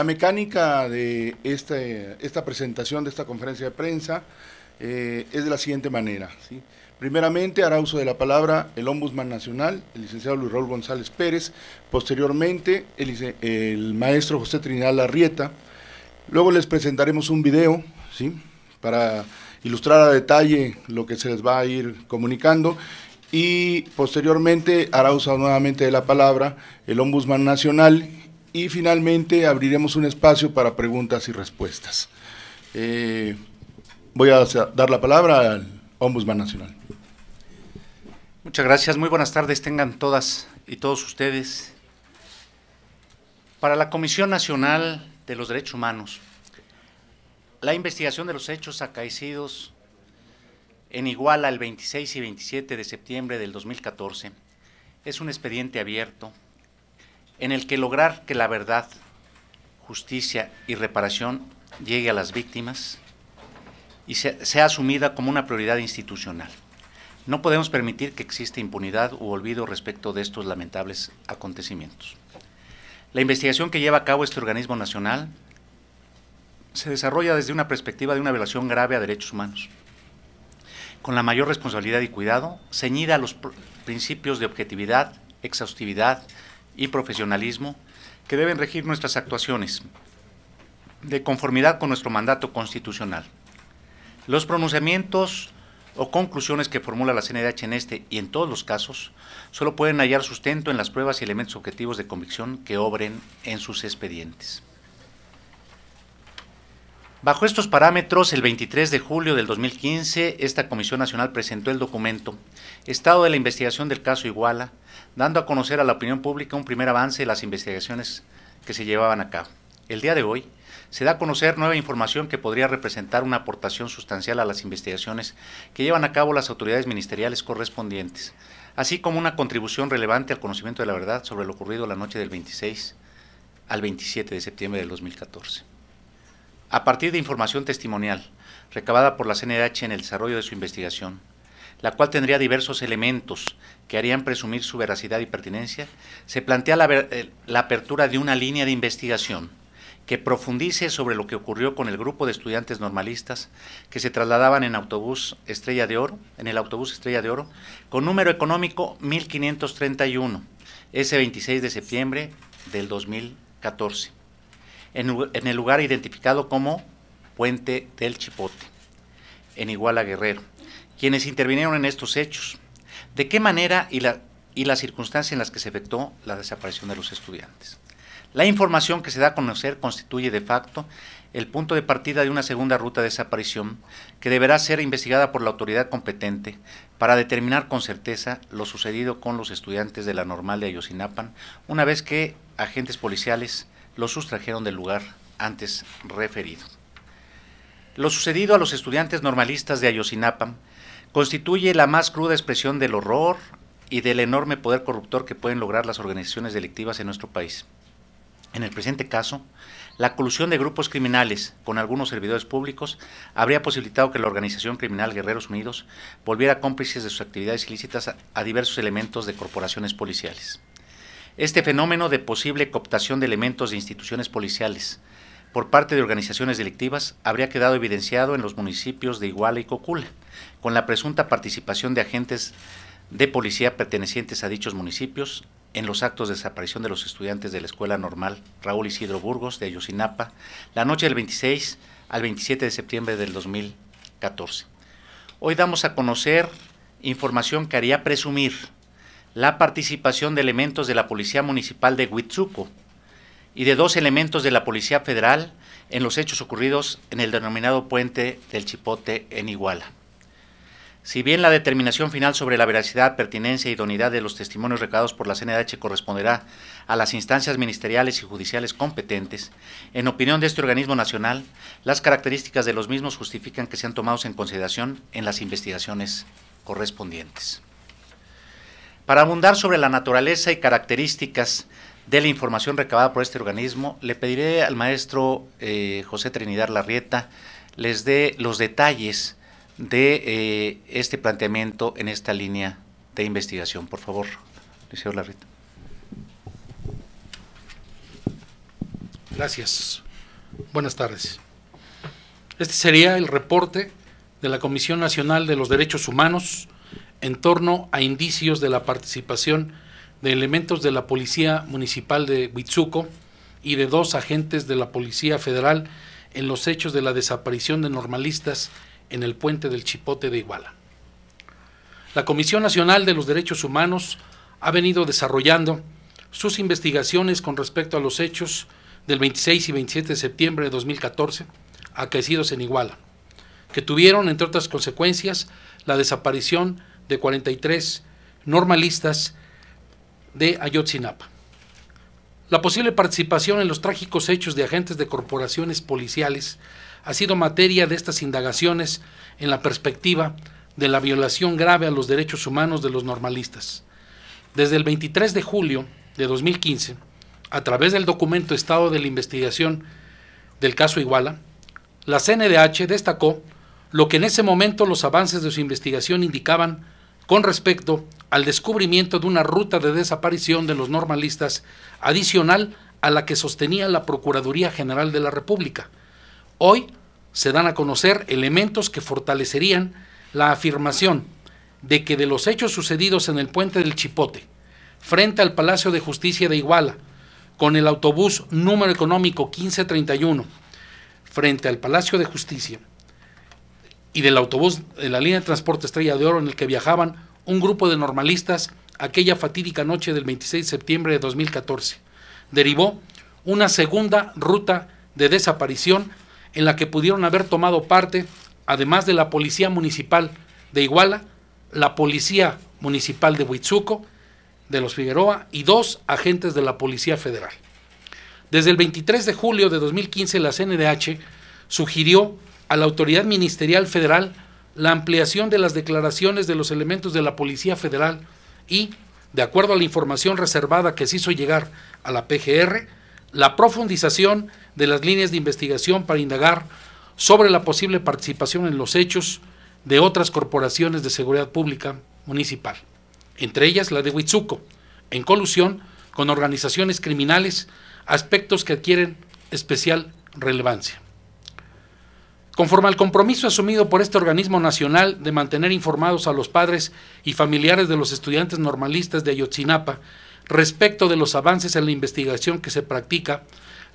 la mecánica de este, esta presentación, de esta conferencia de prensa, eh, es de la siguiente manera. Primeramente hará uso de la palabra el Ombudsman Nacional, el licenciado Luis Raúl González Pérez, posteriormente el, maestro José Trinidad Larrieta, luego les presentaremos un video ¿sí? para ilustrar a detalle lo que se les va a ir comunicando y posteriormente hará uso nuevamente de la palabra el Ombudsman Nacional y finalmente abriremos un espacio para preguntas y respuestas. Eh, voy a dar la palabra al Ombudsman Nacional. Muchas gracias, muy buenas tardes tengan todas y todos ustedes. Para la Comisión Nacional de los Derechos Humanos, la investigación de los hechos acaecidos en Iguala el 26 y 27 de septiembre del 2014 es un expediente abierto en el que lograr que la verdad, justicia y reparación llegue a las víctimas y sea, asumida como una prioridad institucional. No podemos permitir que exista impunidad u olvido respecto de estos lamentables acontecimientos. La investigación que lleva a cabo este organismo nacional se desarrolla desde una perspectiva de una violación grave a derechos humanos, con la mayor responsabilidad y cuidado, ceñida a los principios de objetividad, exhaustividad, y profesionalismo que deben regir nuestras actuaciones, de conformidad con nuestro mandato constitucional. Los pronunciamientos o conclusiones que formula la CNDH en este y en todos los casos solo pueden hallar sustento en las pruebas y elementos objetivos de convicción que obren en sus expedientes. Bajo estos parámetros, el 23 de julio del 2015, esta Comisión Nacional presentó el documento Estado de la Investigación del Caso Iguala, dando a conocer a la opinión pública un primer avance de las investigaciones que se llevaban a cabo. El día de hoy se da a conocer nueva información que podría representar una aportación sustancial a las investigaciones que llevan a cabo las autoridades ministeriales correspondientes, así como una contribución relevante al conocimiento de la verdad sobre lo ocurrido la noche del 26 al 27 de septiembre del 2014. A partir de información testimonial recabada por la CNH en el desarrollo de su investigación, la cual tendría diversos elementos que harían presumir su veracidad y pertinencia, se plantea eh, la, apertura de una línea de investigación que profundice sobre lo que ocurrió con el grupo de estudiantes normalistas que se trasladaban en autobús Estrella de Oro, en el autobús Estrella de Oro, con número económico 1531, ese 26 de septiembre del 2014, en el lugar identificado como Puente del Chipote, en Iguala Guerrero quienes intervinieron en estos hechos, de qué manera y, la, y las circunstancias en las que se efectuó la desaparición de los estudiantes. La información que se da a conocer constituye de facto el punto de partida de una segunda ruta de desaparición que deberá ser investigada por la autoridad competente para determinar con certeza lo sucedido con los estudiantes de la normal de Ayosinapan una vez que agentes policiales los sustrajeron del lugar antes referido. Lo sucedido a los estudiantes normalistas de Ayosinapan constituye la más cruda expresión del horror y del enorme poder corruptor que pueden lograr las organizaciones delictivas en nuestro país. En el presente caso, la colusión de grupos criminales con algunos servidores públicos habría posibilitado que la organización criminal Guerreros Unidos volviera cómplices de sus actividades ilícitas a diversos elementos de corporaciones policiales. Este fenómeno de posible cooptación de elementos de instituciones policiales por parte de organizaciones delictivas habría quedado evidenciado en los municipios de Iguala y Cocula, con la presunta participación de agentes de policía pertenecientes a dichos municipios en los actos de desaparición de los estudiantes de la Escuela Normal Raúl Isidro Burgos de Ayotzinapa la noche del 26 al 27 de septiembre del 2014. Hoy damos a conocer información que haría presumir la participación de elementos de la Policía Municipal de Huitzuco y de dos elementos de la Policía Federal en los hechos ocurridos en el denominado puente del Chipote en Iguala. Si bien la determinación final sobre la veracidad, pertinencia y idoneidad de los testimonios recabados por la CNDH corresponderá a las instancias ministeriales y judiciales competentes, en opinión de este organismo nacional, las características de los mismos justifican que sean tomados en consideración en las investigaciones correspondientes. Para abundar sobre la naturaleza y características de la información recabada por este organismo, le pediré al maestro eh, José Trinidad Larrieta les dé los detalles de eh, este planteamiento en esta línea de investigación. Por favor, Liceo Larrita. Gracias. Buenas tardes. Este sería el reporte de la Comisión Nacional de los Derechos Humanos en torno a indicios de la participación de elementos de la Policía Municipal de Huitzuco y de dos agentes de la Policía Federal en los hechos de la desaparición de normalistas en el puente del Chipote de Iguala. La Comisión Nacional de los Derechos Humanos ha venido desarrollando sus investigaciones con respecto a los hechos del 26 y 27 de septiembre de 2014 aquecidos en Iguala, que tuvieron, entre otras consecuencias, la desaparición de 43 normalistas de Ayotzinapa. La posible participación en los trágicos hechos de agentes de corporaciones policiales ha sido materia de estas indagaciones en la perspectiva de la violación grave a los derechos humanos de los normalistas. Desde el 23 de julio de 2015, a través del documento Estado de la Investigación del caso Iguala, la CNDH destacó lo que en ese momento los avances de su investigación indicaban con respecto al descubrimiento de una ruta de desaparición de los normalistas adicional a la que sostenía la Procuraduría General de la República, Hoy se dan a conocer elementos que fortalecerían la afirmación de que de los hechos sucedidos en el puente del Chipote, frente al Palacio de Justicia de Iguala, con el autobús número económico 1531, frente al Palacio de Justicia, y del autobús de la línea de transporte Estrella de Oro en el que viajaban un grupo de normalistas aquella fatídica noche del 26 de septiembre de 2014. Derivó una segunda ruta de desaparición en la que pudieron haber tomado parte, además de la Policía Municipal de Iguala, la Policía Municipal de Huitzuco, de los Figueroa, y dos agentes de la Policía Federal. Desde el 23 de julio de 2015, la CNDH sugirió a la autoridad ministerial federal la ampliación de las declaraciones de los elementos de la Policía Federal y, de acuerdo a la información reservada que se hizo llegar a la PGR, la profundización de las líneas de investigación para indagar sobre la posible participación en los hechos de otras corporaciones de seguridad pública municipal, entre ellas la de Huitzuco, en colusión con organizaciones criminales, aspectos que adquieren especial relevancia. Conforme al compromiso asumido por este organismo nacional de mantener informados a los padres y familiares de los estudiantes normalistas de Ayotzinapa respecto de los avances en la investigación que se practica,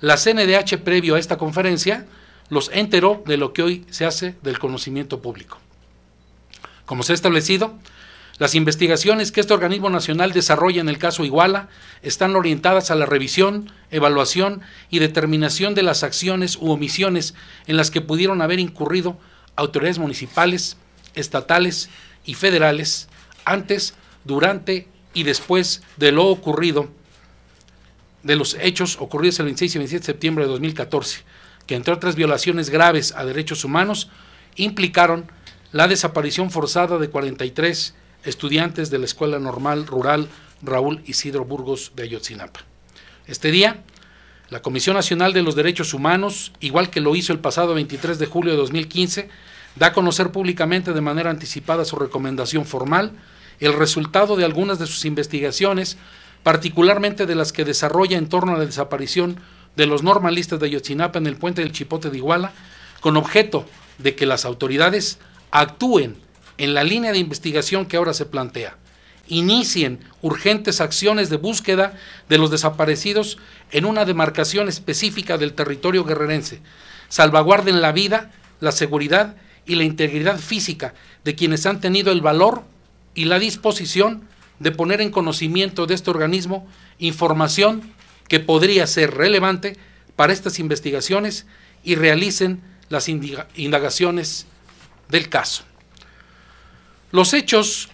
la CNDH, previo a esta conferencia, los enteró de lo que hoy se hace del conocimiento público. Como se ha establecido, las investigaciones que este organismo nacional desarrolla en el caso Iguala están orientadas a la revisión, evaluación y determinación de las acciones u omisiones en las que pudieron haber incurrido autoridades municipales, estatales y federales antes, durante y después de lo ocurrido de los hechos ocurridos el 26 y 27 de septiembre de 2014, que entre otras violaciones graves a derechos humanos implicaron la desaparición forzada de 43 estudiantes de la Escuela Normal Rural Raúl Isidro Burgos de Ayotzinapa. Este día, la Comisión Nacional de los Derechos Humanos, igual que lo hizo el pasado 23 de julio de 2015, da a conocer públicamente de manera anticipada su recomendación formal, el resultado de algunas de sus investigaciones particularmente de las que desarrolla en torno a la desaparición de los normalistas de Ayotzinapa en el puente del Chipote de Iguala, con objeto de que las autoridades actúen en la línea de investigación que ahora se plantea, inicien urgentes acciones de búsqueda de los desaparecidos en una demarcación específica del territorio guerrerense, salvaguarden la vida, la seguridad y la integridad física de quienes han tenido el valor y la disposición de poner en conocimiento de este organismo información que podría ser relevante para estas investigaciones y realicen las indagaciones del caso. Los hechos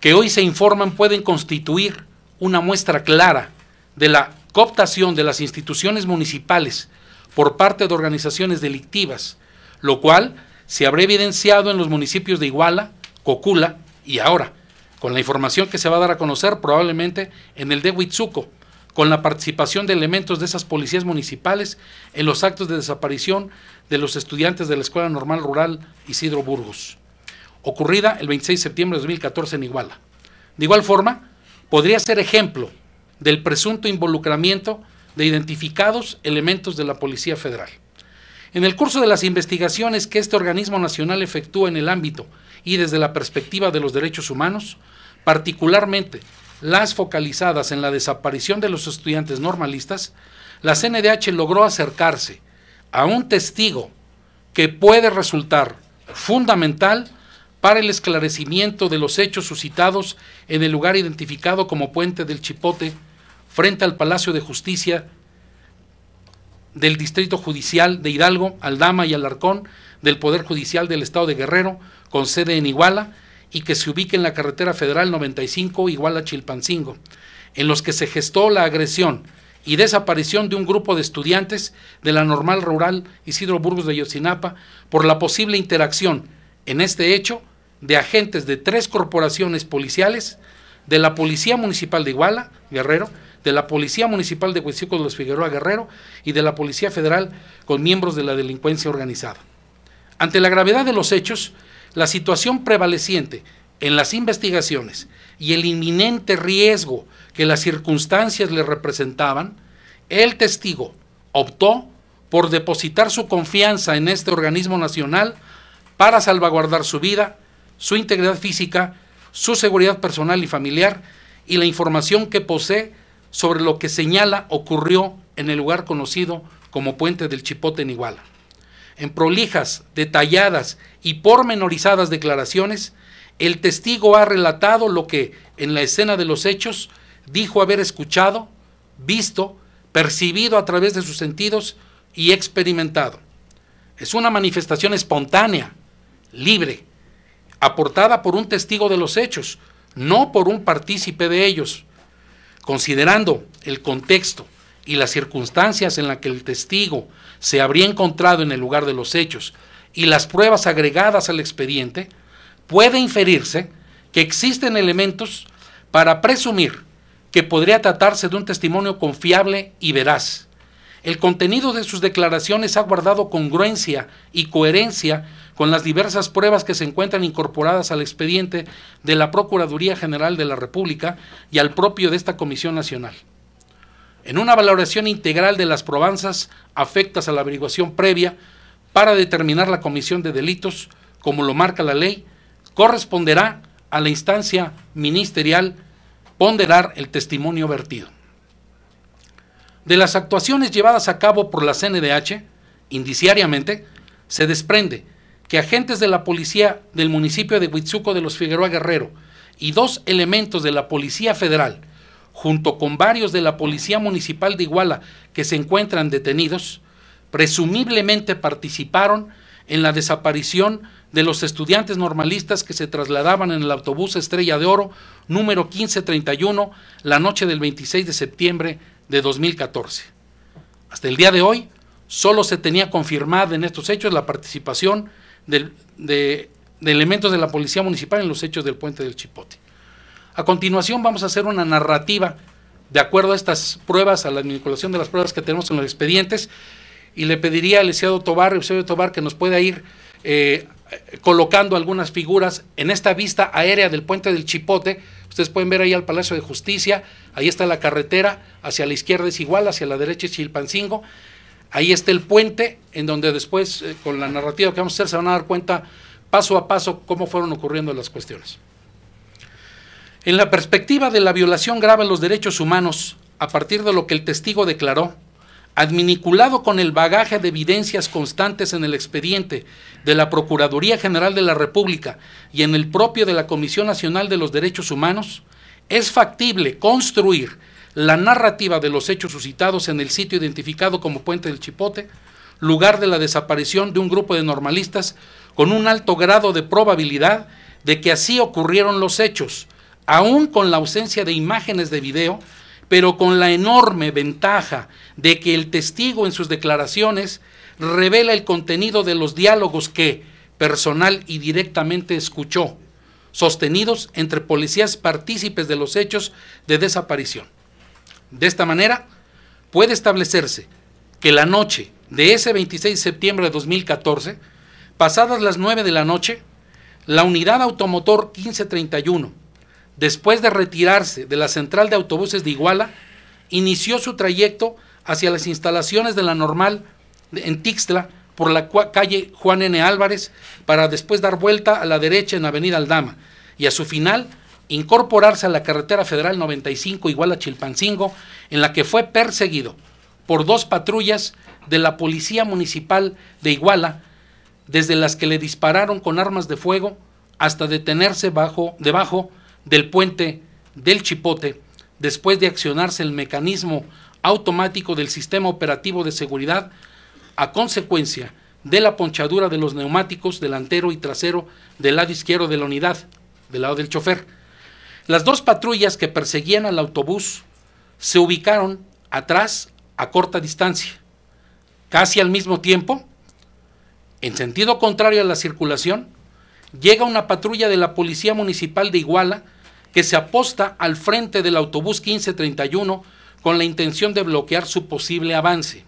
que hoy se informan pueden constituir una muestra clara de la cooptación de las instituciones municipales por parte de organizaciones delictivas, lo cual se habrá evidenciado en los municipios de Iguala, Cocula y ahora, con la información que se va a dar a conocer probablemente en el de Huitzuco, con la participación de elementos de esas policías municipales en los actos de desaparición de los estudiantes de la Escuela Normal Rural Isidro Burgos, ocurrida el 26 de septiembre de 2014 en Iguala. De igual forma, podría ser ejemplo del presunto involucramiento de identificados elementos de la Policía Federal. En el curso de las investigaciones que este organismo nacional efectúa en el ámbito y desde la perspectiva de los derechos humanos, particularmente las focalizadas en la desaparición de los estudiantes normalistas, la CNDH logró acercarse a un testigo que puede resultar fundamental para el esclarecimiento de los hechos suscitados en el lugar identificado como Puente del Chipote, frente al Palacio de Justicia del Distrito Judicial de Hidalgo, Aldama y Alarcón, del Poder Judicial del Estado de Guerrero, con sede en Iguala, y que se ubique en la carretera federal 95 Iguala-Chilpancingo, en los que se gestó la agresión y desaparición de un grupo de estudiantes de la normal rural Isidro Burgos de Yotzinapa, por la posible interacción en este hecho de agentes de tres corporaciones policiales, de la Policía Municipal de Iguala, Guerrero, de la Policía Municipal de Huesico de los Figueroa Guerrero y de la Policía Federal con miembros de la delincuencia organizada. Ante la gravedad de los hechos, la situación prevaleciente en las investigaciones y el inminente riesgo que las circunstancias le representaban, el testigo optó por depositar su confianza en este organismo nacional para salvaguardar su vida, su integridad física, su seguridad personal y familiar y la información que posee sobre lo que señala ocurrió en el lugar conocido como Puente del Chipote en Iguala. En prolijas, detalladas y pormenorizadas declaraciones, el testigo ha relatado lo que en la escena de los hechos dijo haber escuchado, visto, percibido a través de sus sentidos y experimentado. Es una manifestación espontánea, libre, aportada por un testigo de los hechos, no por un partícipe de ellos, Considerando el contexto y las circunstancias en las que el testigo se habría encontrado en el lugar de los hechos y las pruebas agregadas al expediente, puede inferirse que existen elementos para presumir que podría tratarse de un testimonio confiable y veraz. El contenido de sus declaraciones ha guardado congruencia y coherencia con las diversas pruebas que se encuentran incorporadas al expediente de la Procuraduría General de la República y al propio de esta Comisión Nacional. En una valoración integral de las probanzas afectas a la averiguación previa para determinar la comisión de delitos, como lo marca la ley, corresponderá a la instancia ministerial ponderar el testimonio vertido. De las actuaciones llevadas a cabo por la CNDH, indiciariamente, se desprende que agentes de la policía del municipio de Huitzuco de los Figueroa Guerrero y dos elementos de la Policía Federal, junto con varios de la Policía Municipal de Iguala que se encuentran detenidos, presumiblemente participaron en la desaparición de los estudiantes normalistas que se trasladaban en el autobús Estrella de Oro número 1531 la noche del 26 de septiembre de 2014. Hasta el día de hoy, solo se tenía confirmada en estos hechos la participación de, elementos de la Policía Municipal en los hechos del puente del Chipote. A continuación vamos a hacer una narrativa de acuerdo a estas pruebas, a la vinculación de las pruebas que tenemos en los expedientes, y le pediría al licenciado Tobar, Eusebio Tobar, que nos pueda ir eh, colocando algunas figuras en esta vista aérea del puente del Chipote. Ustedes pueden ver ahí al Palacio de Justicia, ahí está la carretera, hacia la izquierda es igual, hacia la derecha es Chilpancingo, Ahí está el puente, en donde después, eh, con la narrativa que vamos a hacer, se van a dar cuenta paso a paso cómo fueron ocurriendo las cuestiones. En la perspectiva de la violación grave a los derechos humanos, a partir de lo que el testigo declaró, adminiculado con el bagaje de evidencias constantes en el expediente de la Procuraduría General de la República y en el propio de la Comisión Nacional de los Derechos Humanos, es factible construir la narrativa de los hechos suscitados en el sitio identificado como Puente del Chipote, lugar de la desaparición de un grupo de normalistas, con un alto grado de probabilidad de que así ocurrieron los hechos, aún con la ausencia de imágenes de video, pero con la enorme ventaja de que el testigo en sus declaraciones revela el contenido de los diálogos que, personal y directamente, escuchó, sostenidos entre policías partícipes de los hechos de desaparición. De esta manera, puede establecerse que la noche de ese 26 de septiembre de 2014, pasadas las 9 de la noche, la unidad automotor 1531, después de retirarse de la central de autobuses de Iguala, inició su trayecto hacia las instalaciones de la normal en Tixla por la calle Juan N. Álvarez para después dar vuelta a la derecha en Avenida Aldama y a su final incorporarse a la carretera federal 95 igual a Chilpancingo, en la que fue perseguido por dos patrullas de la Policía Municipal de Iguala, desde las que le dispararon con armas de fuego hasta detenerse bajo, debajo del puente del Chipote, después de accionarse el mecanismo automático del sistema operativo de seguridad a consecuencia de la ponchadura de los neumáticos delantero y trasero del lado izquierdo de la unidad, del lado del chofer las dos patrullas que perseguían al autobús se ubicaron atrás a corta distancia. Casi al mismo tiempo, en sentido contrario a la circulación, llega una patrulla de la Policía Municipal de Iguala que se aposta al frente del autobús 1531 con la intención de bloquear su posible avance.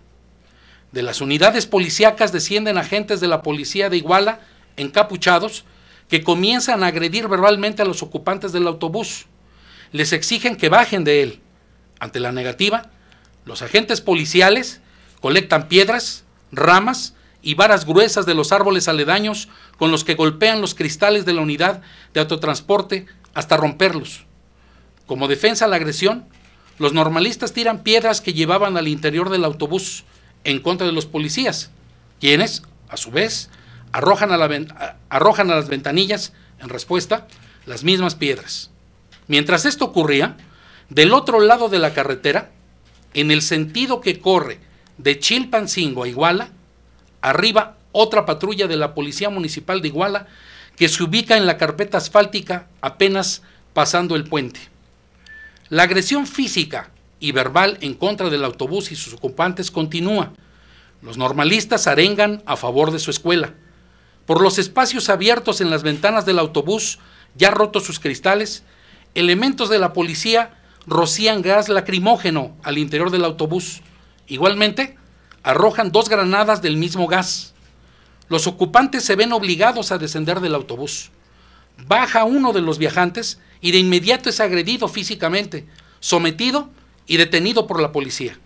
De las unidades policíacas descienden agentes de la Policía de Iguala encapuchados que comienzan a agredir verbalmente a los ocupantes del autobús. Les exigen que bajen de él. Ante la negativa, los agentes policiales colectan piedras, ramas y varas gruesas de los árboles aledaños con los que golpean los cristales de la unidad de autotransporte hasta romperlos. Como defensa a la agresión, los normalistas tiran piedras que llevaban al interior del autobús en contra de los policías, quienes, a su vez, arrojan a, las ventanillas, en respuesta, las mismas piedras. Mientras esto ocurría, del otro lado de la carretera, en el sentido que corre de Chilpancingo a Iguala, arriba otra patrulla de la Policía Municipal de Iguala que se ubica en la carpeta asfáltica apenas pasando el puente. La agresión física y verbal en contra del autobús y sus ocupantes continúa. Los normalistas arengan a favor de su escuela. Por los espacios abiertos en las ventanas del autobús, ya rotos sus cristales, elementos de la policía rocían gas lacrimógeno al interior del autobús. Igualmente, arrojan dos granadas del mismo gas. Los ocupantes se ven obligados a descender del autobús. Baja uno de los viajantes y de inmediato es agredido físicamente, sometido y detenido por la policía.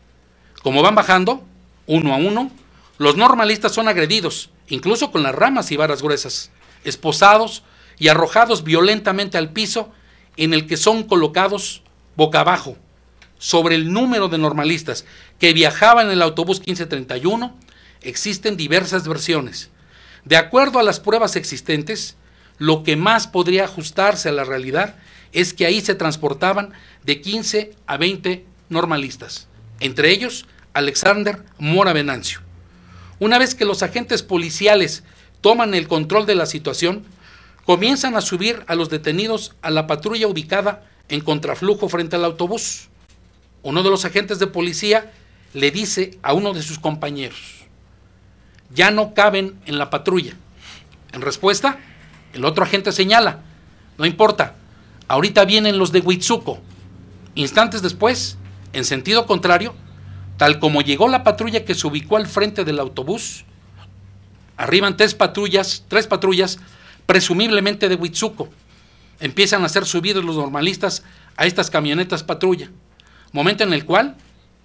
Como van bajando, uno a uno, los normalistas son agredidos, incluso con las ramas y varas gruesas, esposados y arrojados violentamente al piso en el que son colocados boca abajo, sobre el número de normalistas que viajaban en el autobús 1531, existen diversas versiones. De acuerdo a las pruebas existentes, lo que más podría ajustarse a la realidad es que ahí se transportaban de 15 a 20 normalistas, entre ellos Alexander Mora Venancio, una vez que los agentes policiales toman el control de la situación, comienzan a subir a los detenidos a la patrulla ubicada en contraflujo frente al autobús. Uno de los agentes de policía le dice a uno de sus compañeros, ya no caben en la patrulla. En respuesta, el otro agente señala, no importa, ahorita vienen los de Huitzuco. Instantes después, en sentido contrario, Tal como llegó la patrulla que se ubicó al frente del autobús, arriban tres patrullas, tres patrullas, presumiblemente de Huitzuco. Empiezan a ser subidos los normalistas a estas camionetas patrulla. Momento en el cual,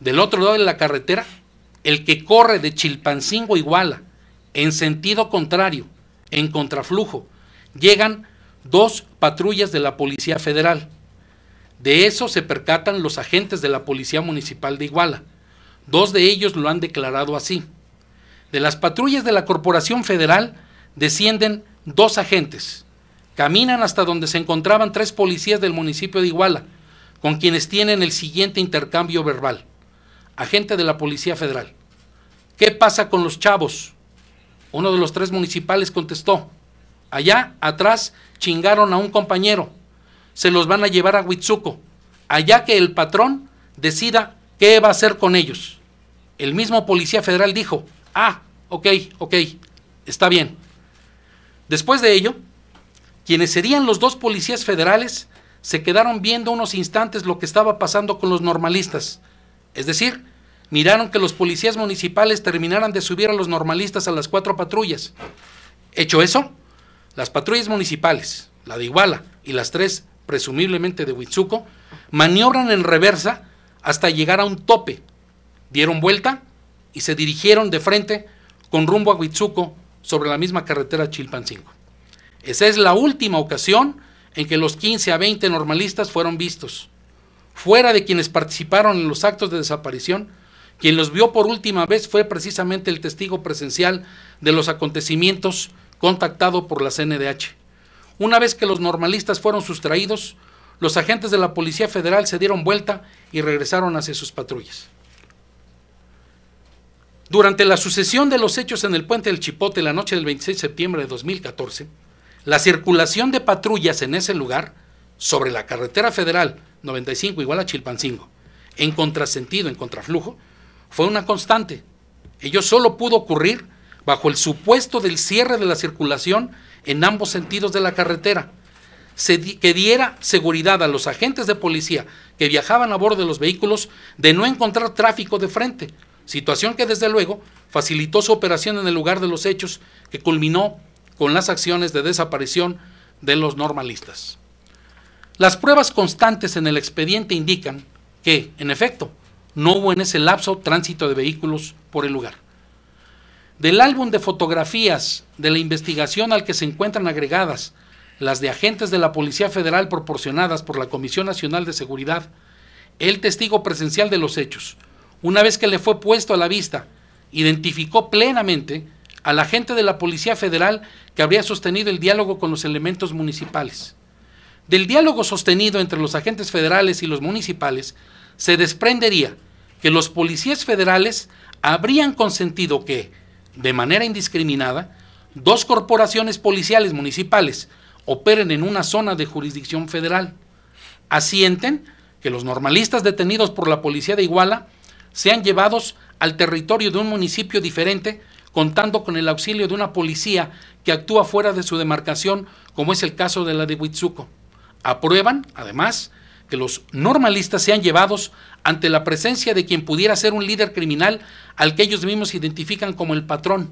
del otro lado de la carretera, el que corre de Chilpancingo a Iguala, en sentido contrario, en contraflujo, llegan dos patrullas de la Policía Federal. De eso se percatan los agentes de la Policía Municipal de Iguala. Dos de ellos lo han declarado así. De las patrullas de la Corporación Federal descienden dos agentes. Caminan hasta donde se encontraban tres policías del municipio de Iguala, con quienes tienen el siguiente intercambio verbal. Agente de la Policía Federal. ¿Qué pasa con los chavos? Uno de los tres municipales contestó. Allá atrás chingaron a un compañero. Se los van a llevar a Huitzuco. Allá que el patrón decida qué va a hacer con ellos el mismo policía federal dijo, ah, ok, ok, está bien. Después de ello, quienes serían los dos policías federales se quedaron viendo unos instantes lo que estaba pasando con los normalistas. Es decir, miraron que los policías municipales terminaran de subir a los normalistas a las cuatro patrullas. Hecho eso, las patrullas municipales, la de Iguala y las tres presumiblemente de Huitzuco, maniobran en reversa hasta llegar a un tope dieron vuelta y se dirigieron de frente con rumbo a Huitzuco sobre la misma carretera Chilpancingo. Esa es la última ocasión en que los 15 a 20 normalistas fueron vistos. Fuera de quienes participaron en los actos de desaparición, quien los vio por última vez fue precisamente el testigo presencial de los acontecimientos contactado por la CNDH. Una vez que los normalistas fueron sustraídos, los agentes de la Policía Federal se dieron vuelta y regresaron hacia sus patrullas. Durante la sucesión de los hechos en el puente del Chipote la noche del 26 de septiembre de 2014, la circulación de patrullas en ese lugar, sobre la carretera federal 95 igual a Chilpancingo, en contrasentido, en contraflujo, fue una constante. Ello solo pudo ocurrir bajo el supuesto del cierre de la circulación en ambos sentidos de la carretera, que diera seguridad a los agentes de policía que viajaban a bordo de los vehículos de no encontrar tráfico de frente, situación que desde luego facilitó su operación en el lugar de los hechos, que culminó con las acciones de desaparición de los normalistas. Las pruebas constantes en el expediente indican que, en efecto, no hubo en ese lapso tránsito de vehículos por el lugar. Del álbum de fotografías de la investigación al que se encuentran agregadas las de agentes de la Policía Federal proporcionadas por la Comisión Nacional de Seguridad, el testigo presencial de los hechos, una vez que le fue puesto a la vista, identificó plenamente al agente de la Policía Federal que habría sostenido el diálogo con los elementos municipales. Del diálogo sostenido entre los agentes federales y los municipales, se desprendería que los policías federales habrían consentido que, de manera indiscriminada, dos corporaciones policiales municipales operen en una zona de jurisdicción federal. Asienten que los normalistas detenidos por la policía de Iguala sean llevados al territorio de un municipio diferente, contando con el auxilio de una policía que actúa fuera de su demarcación, como es el caso de la de Huitzuco. Aprueban, además, que los normalistas sean llevados ante la presencia de quien pudiera ser un líder criminal al que ellos mismos identifican como el patrón.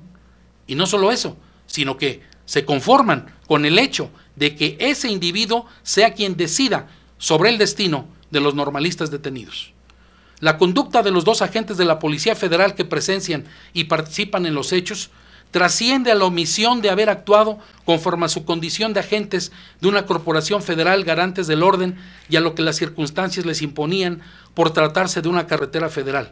Y no solo eso, sino que se conforman con el hecho de que ese individuo sea quien decida sobre el destino de los normalistas detenidos. La conducta de los dos agentes de la Policía Federal que presencian y participan en los hechos trasciende a la omisión de haber actuado conforme a su condición de agentes de una corporación federal garantes del orden y a lo que las circunstancias les imponían por tratarse de una carretera federal.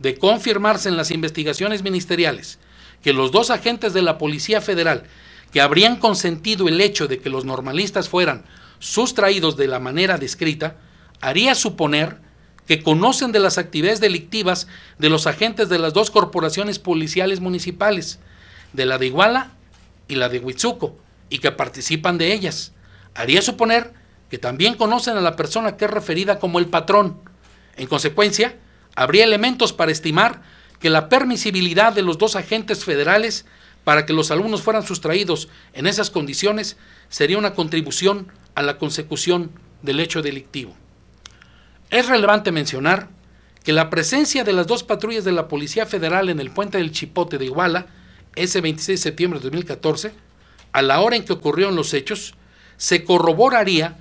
De confirmarse en las investigaciones ministeriales que los dos agentes de la Policía Federal que habrían consentido el hecho de que los normalistas fueran sustraídos de la manera descrita, haría suponer que conocen de las actividades delictivas de los agentes de las dos corporaciones policiales municipales, de la de Iguala y la de Huitzuco, y que participan de ellas. Haría suponer que también conocen a la persona que es referida como el patrón. En consecuencia, habría elementos para estimar que la permisibilidad de los dos agentes federales para que los alumnos fueran sustraídos en esas condiciones sería una contribución a la consecución del hecho delictivo. Es relevante mencionar que la presencia de las dos patrullas de la Policía Federal en el puente del Chipote de Iguala, ese 26 de septiembre de 2014, a la hora en que ocurrieron los hechos, se corroboraría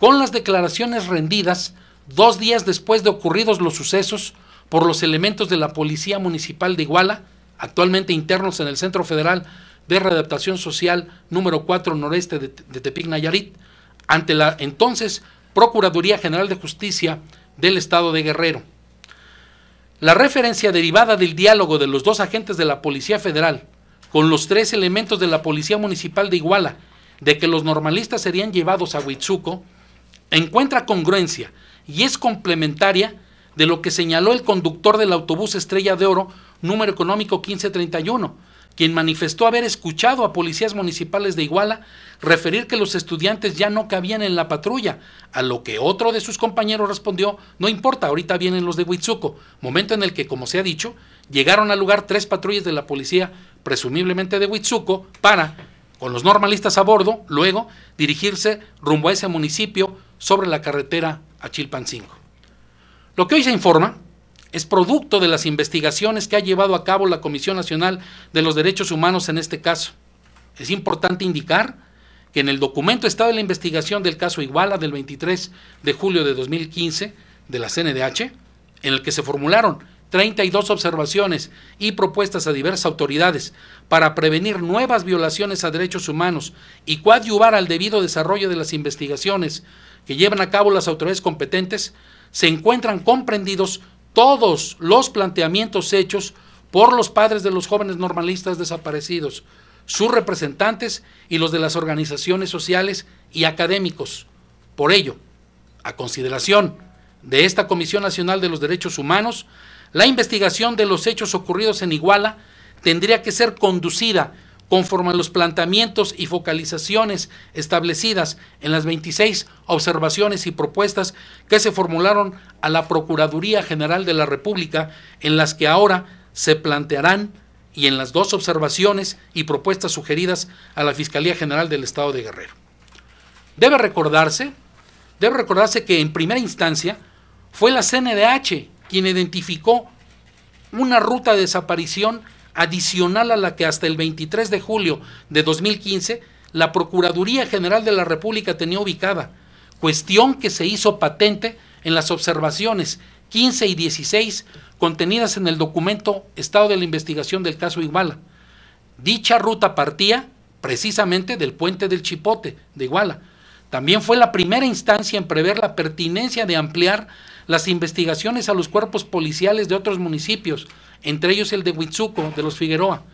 con las declaraciones rendidas dos días después de ocurridos los sucesos por los elementos de la Policía Municipal de Iguala, actualmente internos en el Centro Federal de Readaptación Social número 4 noreste de, de Tepic Nayarit, ante la entonces Procuraduría General de Justicia del estado de Guerrero. La referencia derivada del diálogo de los dos agentes de la Policía Federal con los tres elementos de la Policía Municipal de Iguala de que los normalistas serían llevados a Huitzuco encuentra congruencia y es complementaria de lo que señaló el conductor del autobús Estrella de Oro número económico 1531, quien manifestó haber escuchado a policías municipales de Iguala referir que los estudiantes ya no cabían en la patrulla, a lo que otro de sus compañeros respondió, no importa, ahorita vienen los de Huitzuco, momento en el que, como se ha dicho, llegaron al lugar tres patrullas de la policía, presumiblemente de Huitzuco, para, con los normalistas a bordo, luego dirigirse rumbo a ese municipio sobre la carretera a Chilpancingo. Lo que hoy se informa es producto de las investigaciones que ha llevado a cabo la Comisión Nacional de los Derechos Humanos en este caso. Es importante indicar que en el documento Estado de la investigación del caso Iguala del 23 de julio de 2015 de la CNDH, en el que se formularon 32 observaciones y propuestas a diversas autoridades para prevenir nuevas violaciones a derechos humanos y coadyuvar al debido desarrollo de las investigaciones que llevan a cabo las autoridades competentes, se encuentran comprendidos todos los planteamientos hechos por los padres de los jóvenes normalistas desaparecidos, sus representantes y los de las organizaciones sociales y académicos. Por ello, a consideración de esta Comisión Nacional de los Derechos Humanos, la investigación de los hechos ocurridos en Iguala tendría que ser conducida conforme a los planteamientos y focalizaciones establecidas en las 26 observaciones y propuestas que se formularon a la Procuraduría General de la República, en las que ahora se plantearán y en las dos observaciones y propuestas sugeridas a la Fiscalía General del Estado de Guerrero. Debe recordarse, debe recordarse que en primera instancia fue la CNDH quien identificó una ruta de desaparición adicional a la que hasta el 23 de julio de 2015 la Procuraduría General de la República tenía ubicada, cuestión que se hizo patente en las observaciones 15 y 16 contenidas en el documento Estado de la Investigación del caso Iguala. Dicha ruta partía precisamente del puente del Chipote de Iguala. También fue la primera instancia en prever la pertinencia de ampliar las investigaciones a los cuerpos policiales de otros municipios, entre ellos el de Huitzuco, de los Figueroa,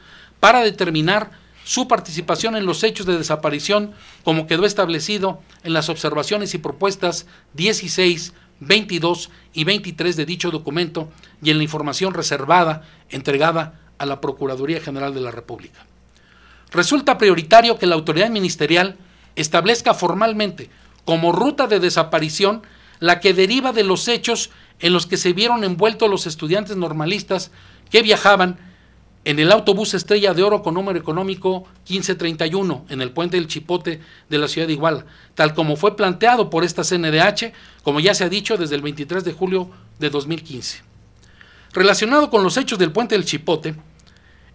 para determinar su participación en los hechos de desaparición, como quedó establecido en las observaciones y propuestas 16, 22 y 23 de dicho documento y en la información reservada entregada a la Procuraduría General de la República. Resulta prioritario que la autoridad ministerial establezca formalmente como ruta de desaparición la que deriva de los hechos en los que se vieron envueltos los estudiantes normalistas que viajaban en el autobús Estrella de Oro con número económico 1531 en el puente del Chipote de la ciudad de Iguala, tal como fue planteado por esta CNDH, como ya se ha dicho, desde el 23 de julio de 2015. Relacionado con los hechos del puente del Chipote,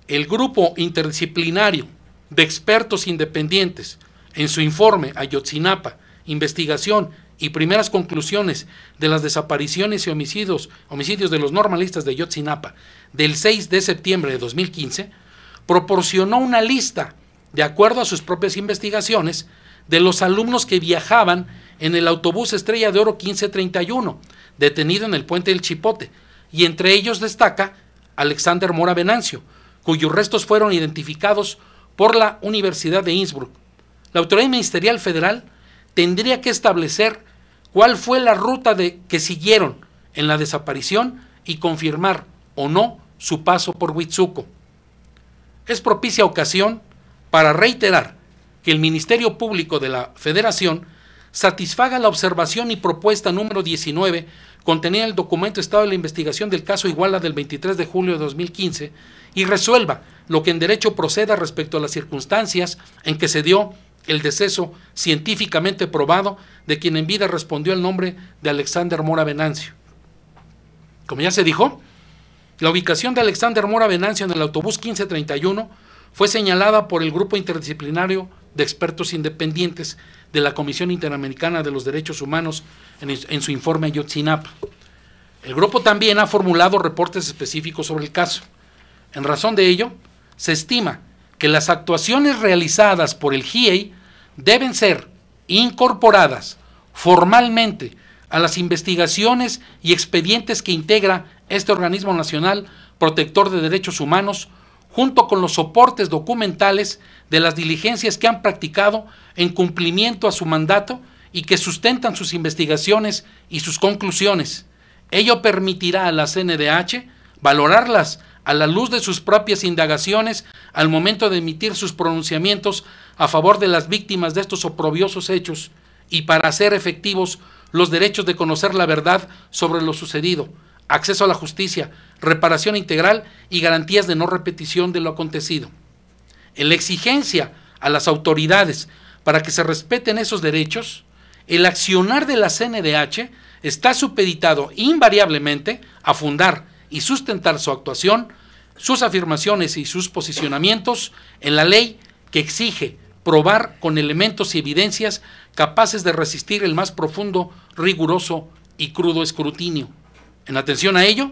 el grupo interdisciplinario de expertos independientes, en su informe Ayotzinapa, Investigación y primeras conclusiones de las desapariciones y homicidios, homicidios de los normalistas de Yotzinapa del 6 de septiembre de 2015, proporcionó una lista, de acuerdo a sus propias investigaciones, de los alumnos que viajaban en el autobús Estrella de Oro 1531, detenido en el puente del Chipote, y entre ellos destaca Alexander Mora Venancio, cuyos restos fueron identificados por la Universidad de Innsbruck. La autoridad ministerial federal tendría que establecer cuál fue la ruta de, que siguieron en la desaparición y confirmar o no su paso por Huitzuco. Es propicia ocasión para reiterar que el Ministerio Público de la Federación satisfaga la observación y propuesta número 19 contenida en el documento Estado de la Investigación del caso Iguala del 23 de julio de 2015 y resuelva lo que en derecho proceda respecto a las circunstancias en que se dio el deceso científicamente probado de quien en vida respondió al nombre de Alexander Mora Venancio. Como ya se dijo, la ubicación de Alexander Mora Venancio en el autobús 1531 fue señalada por el grupo interdisciplinario de expertos independientes de la Comisión Interamericana de los Derechos Humanos en, su informe Ayotzinapa. El grupo también ha formulado reportes específicos sobre el caso. En razón de ello, se estima que las actuaciones realizadas por el GIEI deben ser incorporadas formalmente a las investigaciones y expedientes que integra este organismo nacional protector de derechos humanos, junto con los soportes documentales de las diligencias que han practicado en cumplimiento a su mandato y que sustentan sus investigaciones y sus conclusiones. Ello permitirá a la CNDH valorarlas a la luz de sus propias indagaciones al momento de emitir sus pronunciamientos a favor de las víctimas de estos oprobiosos hechos y para hacer efectivos los derechos de conocer la verdad sobre lo sucedido, acceso a la justicia, reparación integral y garantías de no repetición de lo acontecido. En la exigencia a las autoridades para que se respeten esos derechos, el accionar de la CNDH está supeditado invariablemente a fundar y sustentar su actuación, sus afirmaciones y sus posicionamientos en la ley que exige probar con elementos y evidencias capaces de resistir el más profundo, riguroso y crudo escrutinio. En atención a ello,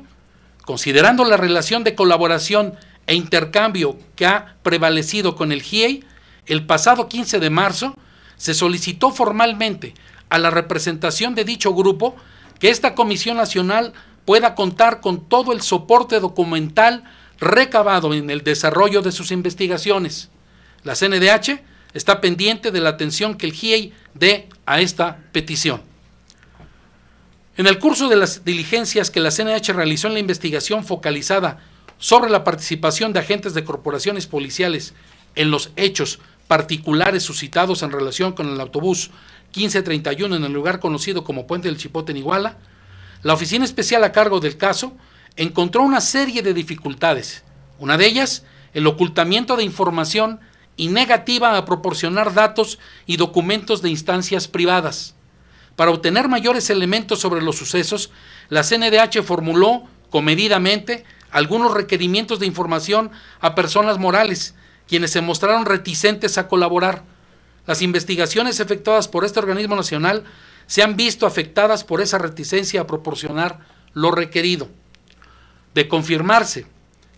considerando la relación de colaboración e intercambio que ha prevalecido con el GIEI, el pasado 15 de marzo se solicitó formalmente a la representación de dicho grupo que esta Comisión Nacional pueda contar con todo el soporte documental recabado en el desarrollo de sus investigaciones. La CNDH está pendiente de la atención que el GIEI dé a esta petición. En el curso de las diligencias que la CNH realizó en la investigación focalizada sobre la participación de agentes de corporaciones policiales en los hechos particulares suscitados en relación con el autobús 1531 en el lugar conocido como Puente del Chipote en Iguala, la oficina especial a cargo del caso encontró una serie de dificultades. Una de ellas, el ocultamiento de información y negativa a proporcionar datos y documentos de instancias privadas. Para obtener mayores elementos sobre los sucesos, la CNDH formuló, comedidamente, algunos requerimientos de información a personas morales, quienes se mostraron reticentes a colaborar. Las investigaciones efectuadas por este organismo nacional se han visto afectadas por esa reticencia a proporcionar lo requerido. De confirmarse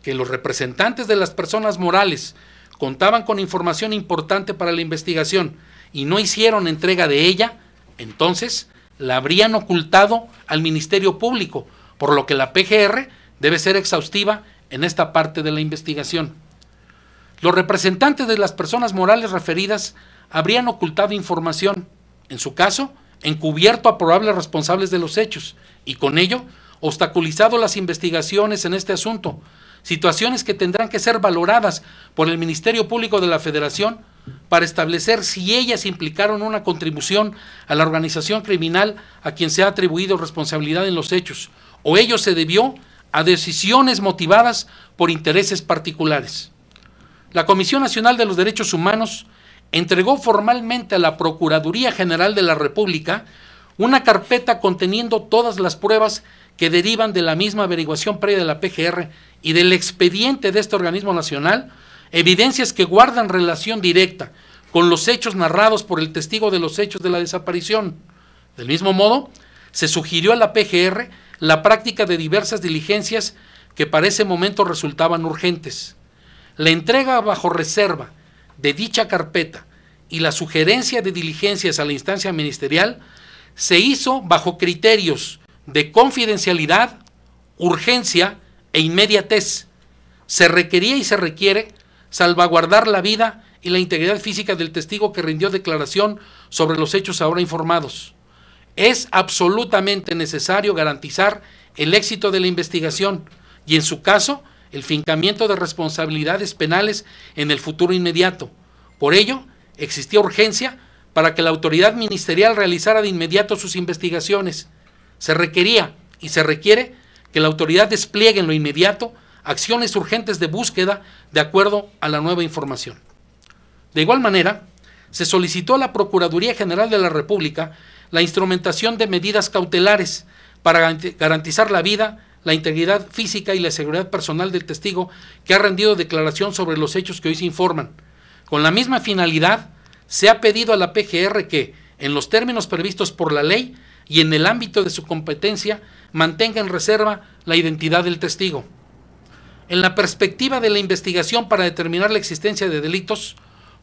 que los representantes de las personas morales contaban con información importante para la investigación y no hicieron entrega de ella, entonces la habrían ocultado al Ministerio Público, por lo que la PGR debe ser exhaustiva en esta parte de la investigación. Los representantes de las personas morales referidas habrían ocultado información, en su caso, encubierto a probables responsables de los hechos, y con ello obstaculizado las investigaciones en este asunto, situaciones que tendrán que ser valoradas por el Ministerio Público de la Federación para establecer si ellas implicaron una contribución a la organización criminal a quien se ha atribuido responsabilidad en los hechos, o ello se debió a decisiones motivadas por intereses particulares. La Comisión Nacional de los Derechos Humanos entregó formalmente a la Procuraduría General de la República una carpeta conteniendo todas las pruebas que derivan de la misma averiguación previa de la PGR y del expediente de este organismo nacional, evidencias que guardan relación directa con los hechos narrados por el testigo de los hechos de la desaparición. Del mismo modo, se sugirió a la PGR la práctica de diversas diligencias que para ese momento resultaban urgentes. La entrega bajo reserva de dicha carpeta y la sugerencia de diligencias a la instancia ministerial se hizo bajo criterios de confidencialidad, urgencia e inmediatez. Se requería y se requiere salvaguardar la vida y la integridad física del testigo que rindió declaración sobre los hechos ahora informados. Es absolutamente necesario garantizar el éxito de la investigación y, en su caso, el fincamiento de responsabilidades penales en el futuro inmediato. Por ello, existía urgencia para que la autoridad ministerial realizara de inmediato sus investigaciones. Se requería y se requiere que la autoridad despliegue en lo inmediato acciones urgentes de búsqueda de acuerdo a la nueva información. De igual manera, se solicitó a la Procuraduría General de la República la instrumentación de medidas cautelares para garantizar la vida, la integridad física y la seguridad personal del testigo que ha rendido declaración sobre los hechos que hoy se informan. Con la misma finalidad, se ha pedido a la PGR que, en los términos previstos por la ley, y en el ámbito de su competencia mantenga en reserva la identidad del testigo. En la perspectiva de la investigación para determinar la existencia de delitos,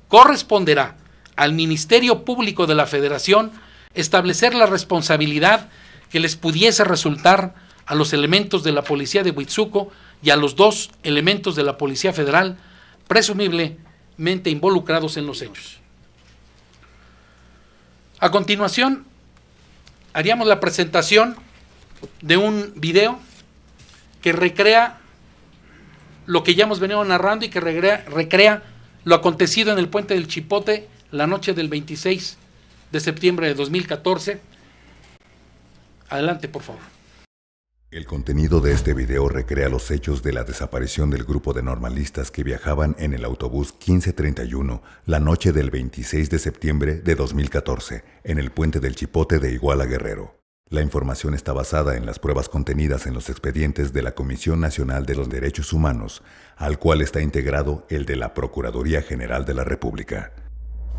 corresponderá al Ministerio Público de la Federación establecer la responsabilidad que les pudiese resultar a los elementos de la policía de Huitzuco y a los dos elementos de la Policía Federal presumiblemente involucrados en los hechos. A continuación, haríamos la presentación de un video que recrea lo que ya hemos venido narrando y que recrea, lo acontecido en el puente del Chipote la noche del 26 de septiembre de 2014. Adelante, por favor. El contenido de este video recrea los hechos de la desaparición del grupo de normalistas que viajaban en el autobús 1531 la noche del 26 de septiembre de 2014 en el puente del Chipote de Iguala Guerrero. La información está basada en las pruebas contenidas en los expedientes de la Comisión Nacional de los Derechos Humanos, al cual está integrado el de la Procuraduría General de la República.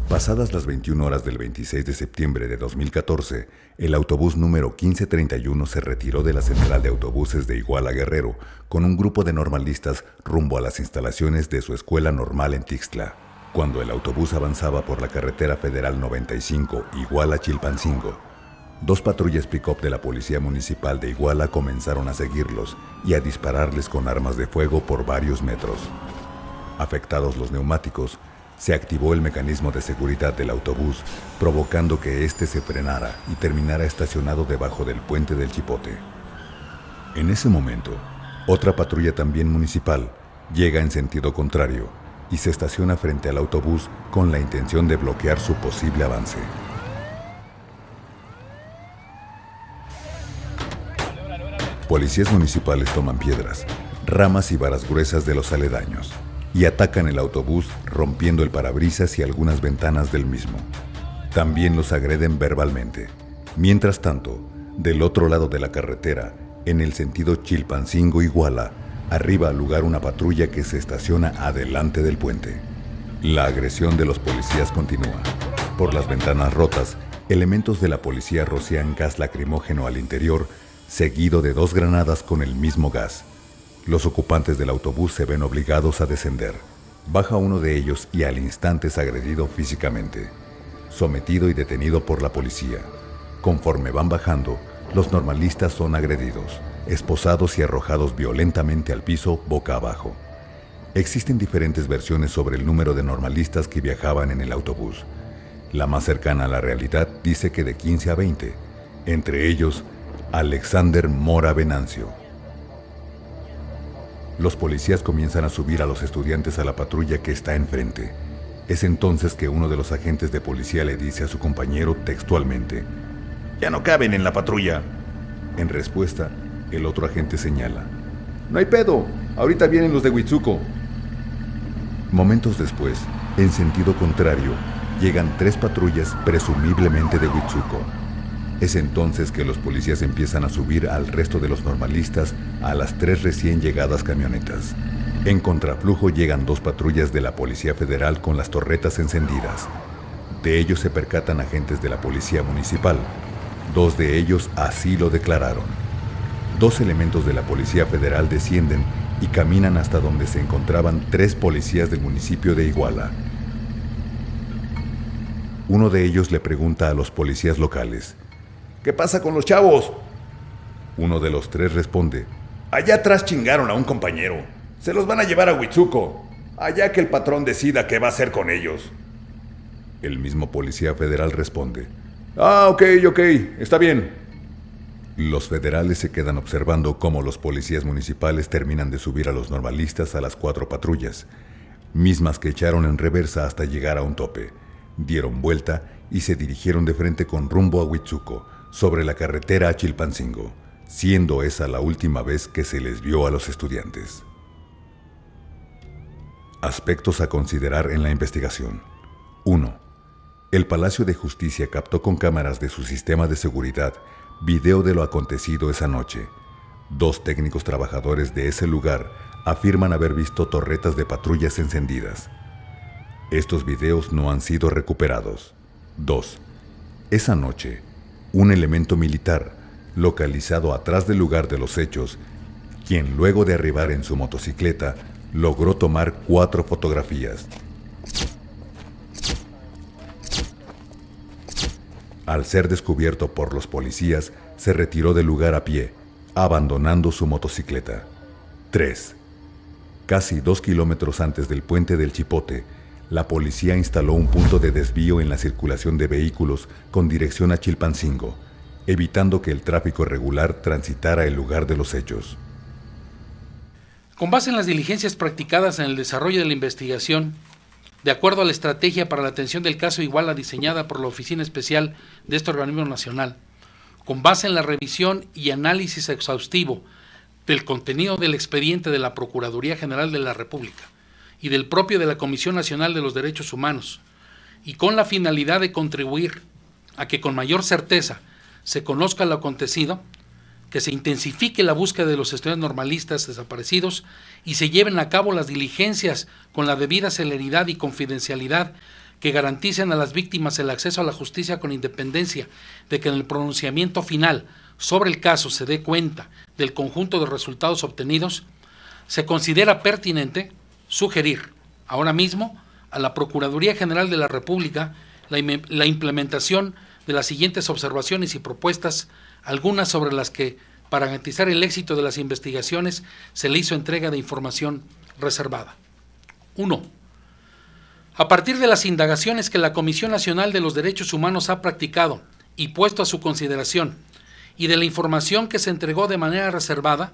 Pasadas las 21 horas del 26 de septiembre de 2014, el autobús número 1531 se retiró de la central de autobuses de Iguala Guerrero con un grupo de normalistas rumbo a las instalaciones de su escuela normal en Tixtla. Cuando el autobús avanzaba por la carretera federal 95 Iguala-Chilpancingo, dos patrullas pick-up de la policía municipal de Iguala comenzaron a seguirlos y a dispararles con armas de fuego por varios metros. Afectados los neumáticos, se activó el mecanismo de seguridad del autobús, provocando que éste se frenara y terminara estacionado debajo del puente del Chipote. En ese momento, otra patrulla también municipal llega en sentido contrario y se estaciona frente al autobús con la intención de bloquear su posible avance. Policías municipales toman piedras, ramas y varas gruesas de los aledaños y atacan el autobús rompiendo el parabrisas y algunas ventanas del mismo. También los agreden verbalmente. Mientras tanto, del otro lado de la carretera, en el sentido Chilpancingo-Iguala, arriba al lugar una patrulla que se estaciona adelante del puente. La agresión de los policías continúa. Por las ventanas rotas, elementos de la policía rocian gas lacrimógeno al interior, seguido de dos granadas con el mismo gas. Los ocupantes del autobús se ven obligados a descender. Baja uno de ellos y al instante es agredido físicamente, sometido y detenido por la policía. Conforme van bajando, los normalistas son agredidos, esposados y arrojados violentamente al piso boca abajo. Existen diferentes versiones sobre el número de normalistas que viajaban en el autobús. La más cercana a la realidad dice que de 15 a 20, entre ellos Alexander Mora Venancio. Los policías comienzan a subir a los estudiantes a la patrulla que está enfrente. Es entonces que uno de los agentes de policía le dice a su compañero textualmente, Ya no caben en la patrulla. En respuesta, el otro agente señala, No hay pedo, ahorita vienen los de Huitzuco. Momentos después, en sentido contrario, llegan tres patrullas presumiblemente de Huitzuco. Es entonces que los policías empiezan a subir al resto de los normalistas a las tres recién llegadas camionetas. En contraflujo llegan dos patrullas de la Policía Federal con las torretas encendidas. De ellos se percatan agentes de la Policía Municipal. Dos de ellos así lo declararon. Dos elementos de la Policía Federal descienden y caminan hasta donde se encontraban tres policías del municipio de Iguala. Uno de ellos le pregunta a los policías locales, ¿Qué pasa con los chavos? Uno de los tres responde. Allá atrás chingaron a un compañero. Se los van a llevar a Huitzuco. Allá que el patrón decida qué va a hacer con ellos. El mismo policía federal responde. Ah, ok, ok, está bien. Los federales se quedan observando cómo los policías municipales terminan de subir a los normalistas a las cuatro patrullas, mismas que echaron en reversa hasta llegar a un tope. Dieron vuelta y se dirigieron de frente con rumbo a Huitzuco, sobre la carretera a Chilpancingo, siendo esa la última vez que se les vio a los estudiantes. Aspectos a considerar en la investigación. 1. El Palacio de Justicia captó con cámaras de su sistema de seguridad video de lo acontecido esa noche. Dos técnicos trabajadores de ese lugar afirman haber visto torretas de patrullas encendidas. Estos videos no han sido recuperados. 2. Esa noche, un elemento militar, localizado atrás del lugar de los hechos, quien luego de arribar en su motocicleta logró tomar cuatro fotografías. Al ser descubierto por los policías, se retiró del lugar a pie, abandonando su motocicleta. 3. Casi dos kilómetros antes del puente del Chipote, la policía instaló un punto de desvío en la circulación de vehículos con dirección a Chilpancingo, evitando que el tráfico regular transitara el lugar de los hechos. Con base en las diligencias practicadas en el desarrollo de la investigación, de acuerdo a la estrategia para la atención del caso Iguala diseñada por la Oficina Especial de este organismo nacional, con base en la revisión y análisis exhaustivo del contenido del expediente de la Procuraduría General de la República, y del propio de la Comisión Nacional de los Derechos Humanos, y con la finalidad de contribuir a que con mayor certeza se conozca lo acontecido, que se intensifique la búsqueda de los estudiantes normalistas desaparecidos y se lleven a cabo las diligencias con la debida celeridad y confidencialidad que garanticen a las víctimas el acceso a la justicia con independencia de que en el pronunciamiento final sobre el caso se dé cuenta del conjunto de resultados obtenidos, se considera pertinente sugerir ahora mismo a la Procuraduría General de la República la, implementación de las siguientes observaciones y propuestas, algunas sobre las que, para garantizar el éxito de las investigaciones, se le hizo entrega de información reservada. 1. A partir de las indagaciones que la Comisión Nacional de los Derechos Humanos ha practicado y puesto a su consideración, y de la información que se entregó de manera reservada,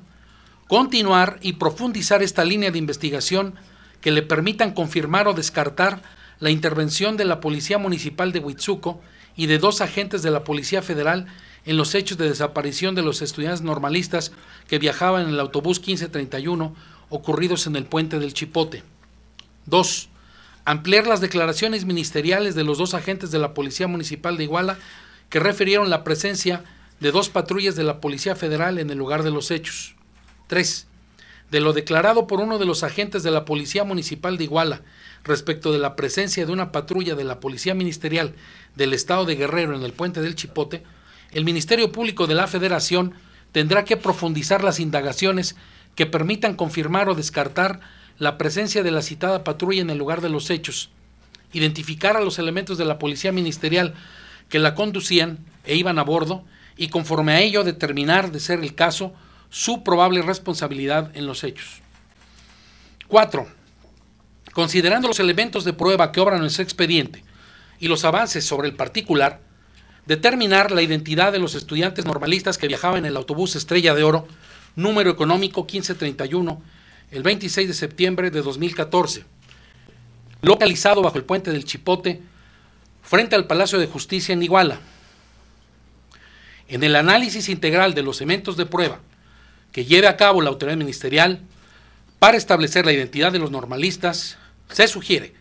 continuar y profundizar esta línea de investigación que le permitan confirmar o descartar la intervención de la Policía Municipal de Huitzuco y de dos agentes de la Policía Federal en los hechos de desaparición de los estudiantes normalistas que viajaban en el autobús 1531 ocurridos en el puente del Chipote. 2. Ampliar las declaraciones ministeriales de los dos agentes de la Policía Municipal de Iguala que refirieron la presencia de dos patrullas de la Policía Federal en el lugar de los hechos. 3 de lo declarado por uno de los agentes de la Policía Municipal de Iguala respecto de la presencia de una patrulla de la Policía Ministerial del Estado de Guerrero en el puente del Chipote, el Ministerio Público de la Federación tendrá que profundizar las indagaciones que permitan confirmar o descartar la presencia de la citada patrulla en el lugar de los hechos, identificar a los elementos de la Policía Ministerial que la conducían e iban a bordo y conforme a ello determinar, de ser el caso, su probable responsabilidad en los hechos. 4. Considerando los elementos de prueba que obran en ese expediente y los avances sobre el particular, determinar la identidad de los estudiantes normalistas que viajaban en el autobús Estrella de Oro, número económico 1531, el 26 de septiembre de 2014, localizado bajo el puente del Chipote, frente al Palacio de Justicia en Iguala. En el análisis integral de los elementos de prueba que lleve a cabo la autoridad ministerial para establecer la identidad de los normalistas, se sugiere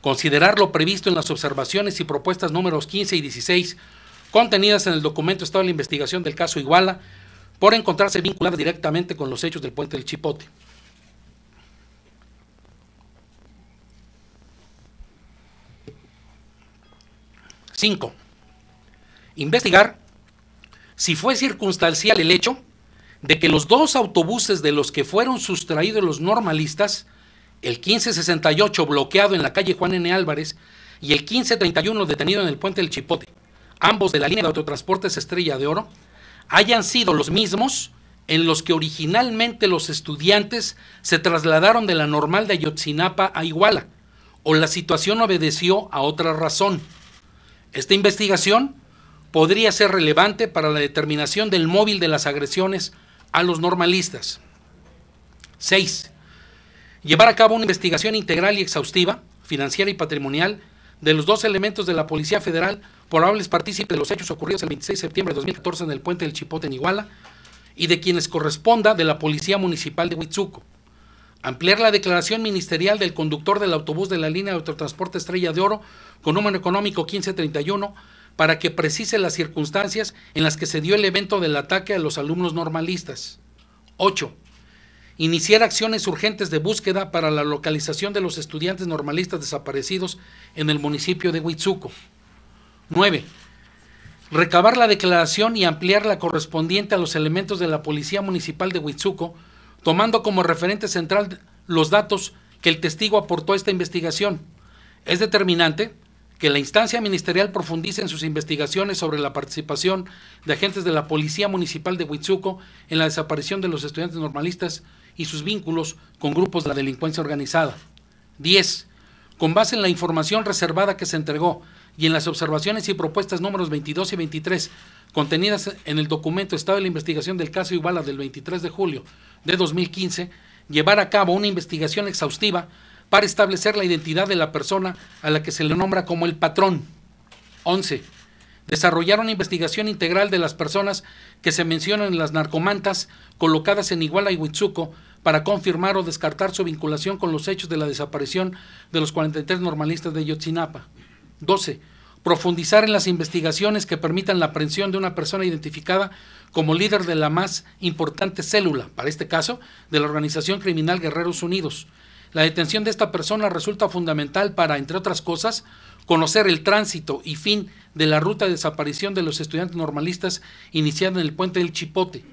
considerar lo previsto en las observaciones y propuestas números 15 y 16 contenidas en el documento Estado de la Investigación del caso Iguala por encontrarse vinculada directamente con los hechos del puente del Chipote. 5. Investigar si fue circunstancial el hecho de que los dos autobuses de los que fueron sustraídos los normalistas, el 1568 bloqueado en la calle Juan N. Álvarez y el 1531 detenido en el puente del Chipote, ambos de la línea de autotransportes Estrella de Oro, hayan sido los mismos en los que originalmente los estudiantes se trasladaron de la normal de Ayotzinapa a Iguala, o la situación obedeció a otra razón. Esta investigación podría ser relevante para la determinación del móvil de las agresiones a los normalistas. 6. Llevar a cabo una investigación integral y exhaustiva, financiera y patrimonial, de los dos elementos de la Policía Federal probables partícipes de los hechos ocurridos el 26 de septiembre de 2014 en el puente del Chipote en Iguala y de quienes corresponda de la Policía Municipal de Huitzuco. Ampliar la declaración ministerial del conductor del autobús de la línea de autotransporte Estrella de Oro con número económico 1531 para que precise las circunstancias en las que se dio el evento del ataque a los alumnos normalistas. 8. Iniciar acciones urgentes de búsqueda para la localización de los estudiantes normalistas desaparecidos en el municipio de Huitzuco. 9. Recabar la declaración y ampliar la correspondiente a los elementos de la Policía Municipal de Huitzuco, tomando como referente central los datos que el testigo aportó a esta investigación. Es determinante que la instancia ministerial profundice en sus investigaciones sobre la participación de agentes de la Policía Municipal de Huitzuco en la desaparición de los estudiantes normalistas y sus vínculos con grupos de la delincuencia organizada. 10. Con base en la información reservada que se entregó y en las observaciones y propuestas números 22 y 23 contenidas en el documento Estado de la Investigación del caso Iguala del 23 de julio de 2015, llevar a cabo una investigación exhaustiva para establecer la identidad de la persona a la que se le nombra como el patrón. 11. Desarrollar una investigación integral de las personas que se mencionan en las narcomantas colocadas en Iguala y Huitzuco para confirmar o descartar su vinculación con los hechos de la desaparición de los 43 normalistas de Yotzinapa. 12. Profundizar en las investigaciones que permitan la aprehensión de una persona identificada como líder de la más importante célula, para este caso, de la Organización Criminal Guerreros Unidos, la detención de esta persona resulta fundamental para, entre otras cosas, conocer el tránsito y fin de la ruta de desaparición de los estudiantes normalistas iniciada en el puente del Chipote.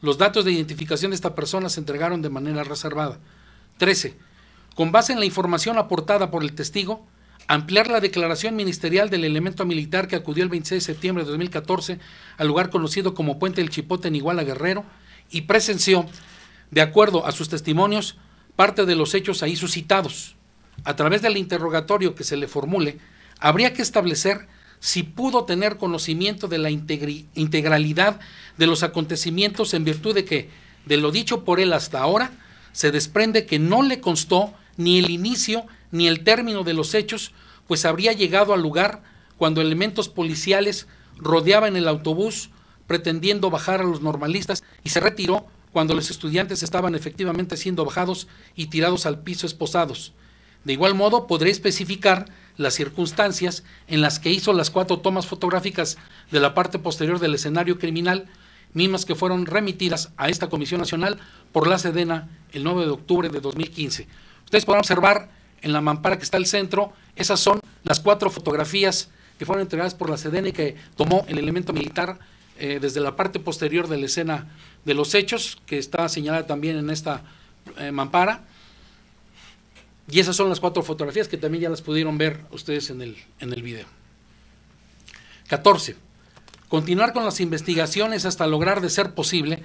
Los datos de identificación de esta persona se entregaron de manera reservada. 13. Con base en la información aportada por el testigo, ampliar la declaración ministerial del elemento militar que acudió el 26 de septiembre de 2014 al lugar conocido como Puente del Chipote en Iguala Guerrero y presenció, de acuerdo a sus testimonios, parte de los hechos ahí suscitados. A través del interrogatorio que se le formule, habría que establecer si pudo tener conocimiento de la integralidad de los acontecimientos en virtud de que, de lo dicho por él hasta ahora, se desprende que no le constó ni el inicio ni el término de los hechos, pues habría llegado al lugar cuando elementos policiales rodeaban el autobús pretendiendo bajar a los normalistas y se retiró cuando los estudiantes estaban efectivamente siendo bajados y tirados al piso esposados. De igual modo, podré especificar las circunstancias en las que hizo las cuatro tomas fotográficas de la parte posterior del escenario criminal, mismas que fueron remitidas a esta Comisión Nacional por la Sedena el 9 de octubre de 2015. Ustedes podrán observar en la mampara que está al centro, esas son las cuatro fotografías que fueron entregadas por la Sedena y que tomó el elemento militar eh, desde la parte posterior de la escena de los hechos, que está señalada también en esta eh, mampara. Y esas son las cuatro fotografías que también ya las pudieron ver ustedes en el, en el video. 14. Continuar con las investigaciones hasta lograr, de ser posible,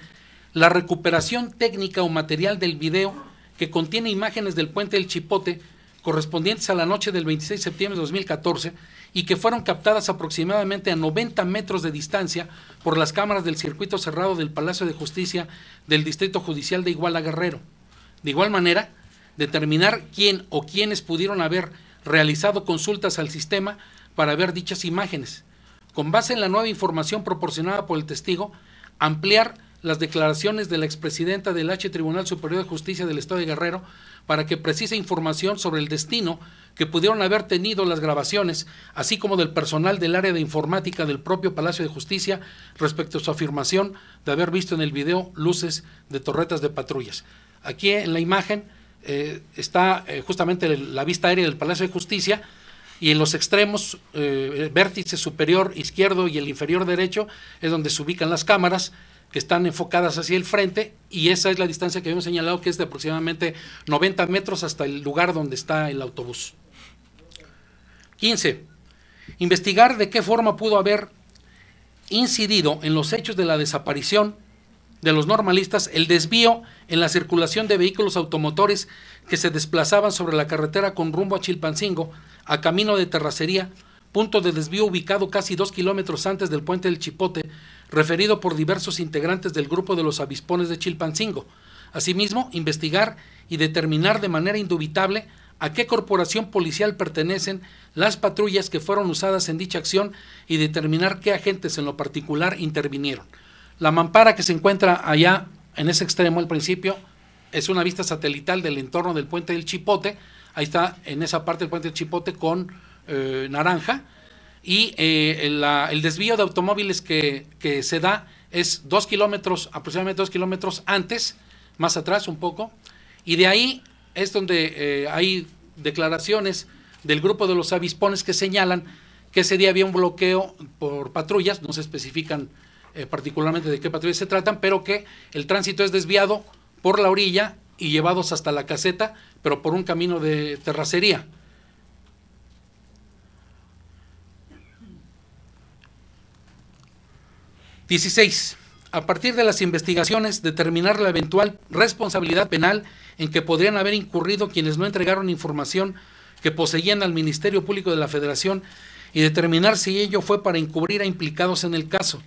la recuperación técnica o material del video que contiene imágenes del puente del Chipote correspondientes a la noche del 26 de septiembre de 2014 y que fueron captadas aproximadamente a 90 metros de distancia por las cámaras del circuito cerrado del Palacio de Justicia del Distrito Judicial de Iguala Guerrero. De igual manera, determinar quién o quiénes pudieron haber realizado consultas al sistema para ver dichas imágenes. Con base en la nueva información proporcionada por el testigo, ampliar las declaraciones de la expresidenta del H Tribunal Superior de Justicia del Estado de Guerrero para que precise información sobre el destino que pudieron haber tenido las grabaciones, así como del personal del área de informática del propio Palacio de Justicia respecto a su afirmación de haber visto en el video luces de torretas de patrullas. Aquí en la imagen eh, está eh, justamente la vista aérea del Palacio de Justicia y en los extremos, eh, vértice superior izquierdo y el inferior derecho, es donde se ubican las cámaras que están enfocadas hacia el frente y esa es la distancia que hemos señalado que es de aproximadamente 90 metros hasta el lugar donde está el autobús. 15. Investigar de qué forma pudo haber incidido en los hechos de la desaparición de los normalistas el desvío en la circulación de vehículos automotores que se desplazaban sobre la carretera con rumbo a Chilpancingo, a camino de terracería, punto de desvío ubicado casi dos kilómetros antes del puente del Chipote, referido por diversos integrantes del grupo de los avispones de Chilpancingo. Asimismo, investigar y determinar de manera indubitable a qué corporación policial pertenecen las patrullas que fueron usadas en dicha acción y determinar qué agentes en lo particular intervinieron. La mampara que se encuentra allá en ese extremo al principio es una vista satelital del entorno del puente del Chipote. Ahí está en esa parte del puente del Chipote con eh, naranja y eh, el desvío de automóviles que, se da es dos kilómetros, aproximadamente dos kilómetros antes, más atrás un poco, y de ahí es donde eh, hay declaraciones del grupo de los avispones que señalan que ese día había un bloqueo por patrullas, no se especifican eh, particularmente de qué patrullas se tratan, pero que el tránsito es desviado por la orilla y llevados hasta la caseta, pero por un camino de terracería. 16. A partir de las investigaciones, determinar la eventual responsabilidad penal en que podrían haber incurrido quienes no entregaron información que poseían al Ministerio Público de la Federación y determinar si ello fue para encubrir a implicados en el caso,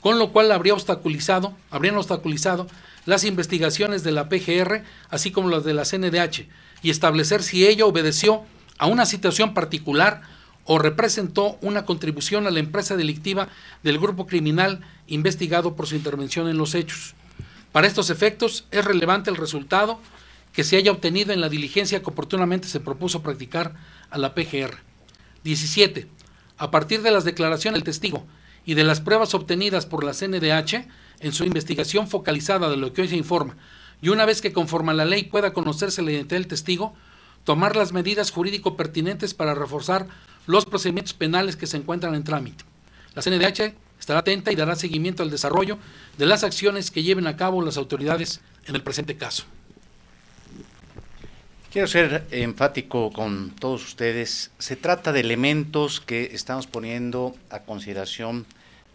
con lo cual habría obstaculizado, habrían obstaculizado las investigaciones de la PGR, así como las de la CNDH, y establecer si ello obedeció a una situación particular o representó una contribución a la empresa delictiva del grupo criminal investigado por su intervención en los hechos. Para estos efectos, es relevante el resultado que se haya obtenido en la diligencia que oportunamente se propuso practicar a la PGR. 17. A partir de las declaraciones del testigo y de las pruebas obtenidas por la CNDH en su investigación focalizada de lo que hoy se informa, y una vez que conforme a la ley pueda conocerse la identidad del testigo, tomar las medidas jurídico pertinentes para reforzar los procedimientos penales que se encuentran en trámite. La CNDH estará atenta y dará seguimiento al desarrollo de las acciones que lleven a cabo las autoridades en el presente caso. Quiero ser enfático con todos ustedes. Se trata de elementos que estamos poniendo a consideración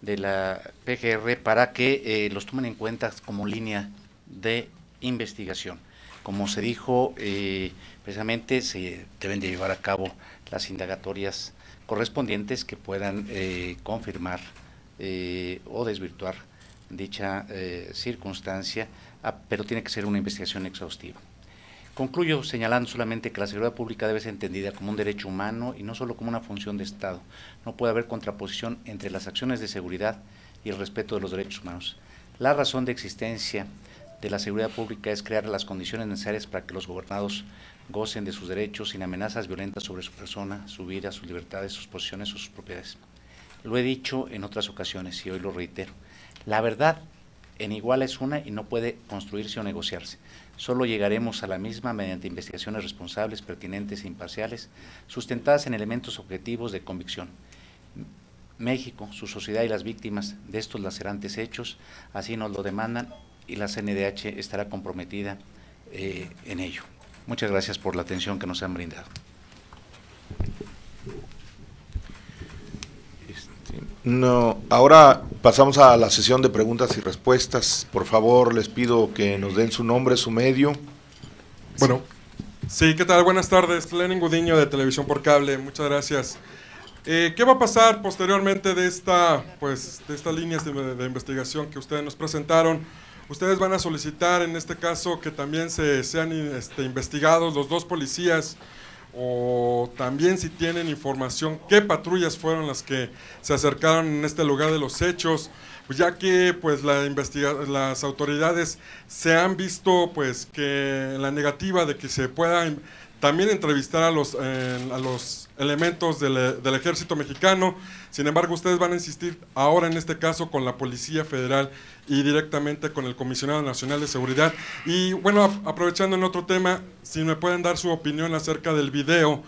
de la PGR para que eh, los tomen en cuenta como línea de investigación. Como se dijo, eh, precisamente se deben de llevar a cabo las indagatorias correspondientes que puedan eh, confirmar eh, o desvirtuar dicha eh, circunstancia, ah, pero tiene que ser una investigación exhaustiva. Concluyo señalando solamente que la seguridad pública debe ser entendida como un derecho humano y no solo como una función de Estado. No puede haber contraposición entre las acciones de seguridad y el respeto de los derechos humanos. La razón de existencia de la seguridad pública es crear las condiciones necesarias para que los gobernados gocen de sus derechos sin amenazas violentas sobre su persona, su vida, sus libertades, sus posiciones o sus propiedades. Lo he dicho en otras ocasiones y hoy lo reitero. La verdad en igual es una y no puede construirse o negociarse. Solo llegaremos a la misma mediante investigaciones responsables, pertinentes e imparciales, sustentadas en elementos objetivos de convicción. México, su sociedad y las víctimas de estos lacerantes hechos, así nos lo demandan y la CNDH estará comprometida eh, en ello. Muchas gracias por la atención que nos han brindado. Este, no, ahora pasamos a la sesión de preguntas y respuestas. Por favor, les pido que nos den su nombre, su medio. Bueno. Sí, ¿qué tal? Buenas tardes. Lenin Gudiño de Televisión por Cable. Muchas gracias. Eh, ¿Qué va a pasar posteriormente de esta, pues, de estas líneas de investigación que ustedes nos presentaron? Ustedes van a solicitar en este caso que también se sean este, investigados los dos policías o también si tienen información qué patrullas fueron las que se acercaron en este lugar de los hechos, pues ya que pues la las autoridades se han visto pues que la negativa de que se pueda también entrevistar a los, eh, a los elementos del, eh, del, ejército mexicano. Sin embargo, ustedes van a insistir ahora en este caso con la Policía Federal y directamente con el Comisionado Nacional de Seguridad. Y bueno, aprovechando en otro tema, si me pueden dar su opinión acerca del video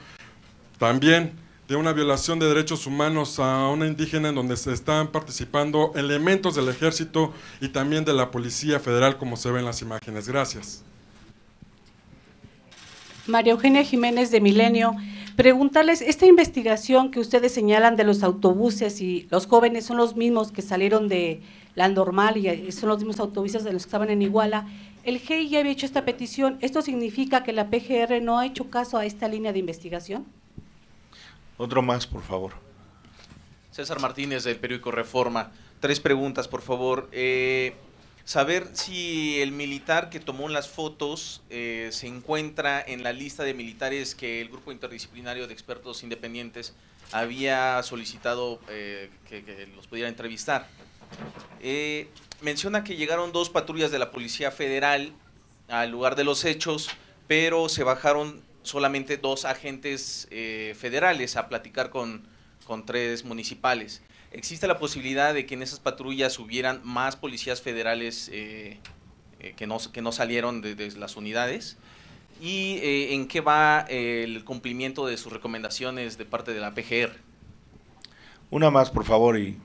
también de una violación de derechos humanos a una indígena en donde se están participando elementos del ejército y también de la Policía Federal como se ven las imágenes. Gracias. María Eugenia Jiménez de Milenio, preguntarles, esta investigación que ustedes señalan de los autobuses y los jóvenes son los mismos que salieron de la normal y eh, son los mismos autobuses de los que estaban en Iguala, el G.I. ya había hecho esta petición, ¿esto significa que la PGR no ha hecho caso a esta línea de investigación? Otro más, por favor. César Martínez del periódico Reforma. Tres preguntas, por favor. Eh, saber si el militar que tomó las fotos eh, se encuentra en la lista de militares que el grupo interdisciplinario de expertos independientes había solicitado eh, que, los pudiera entrevistar. Eh, menciona que llegaron dos patrullas de la Policía Federal al lugar de los hechos, pero se bajaron solamente dos agentes federales a platicar con, con tres municipales. ¿Existe la posibilidad de que en esas patrullas hubieran más policías federales eh, eh, que, no, que no salieron de, las unidades? ¿Y eh, en qué va el cumplimiento de sus recomendaciones de parte de la PGR? Una más, por favor. Y...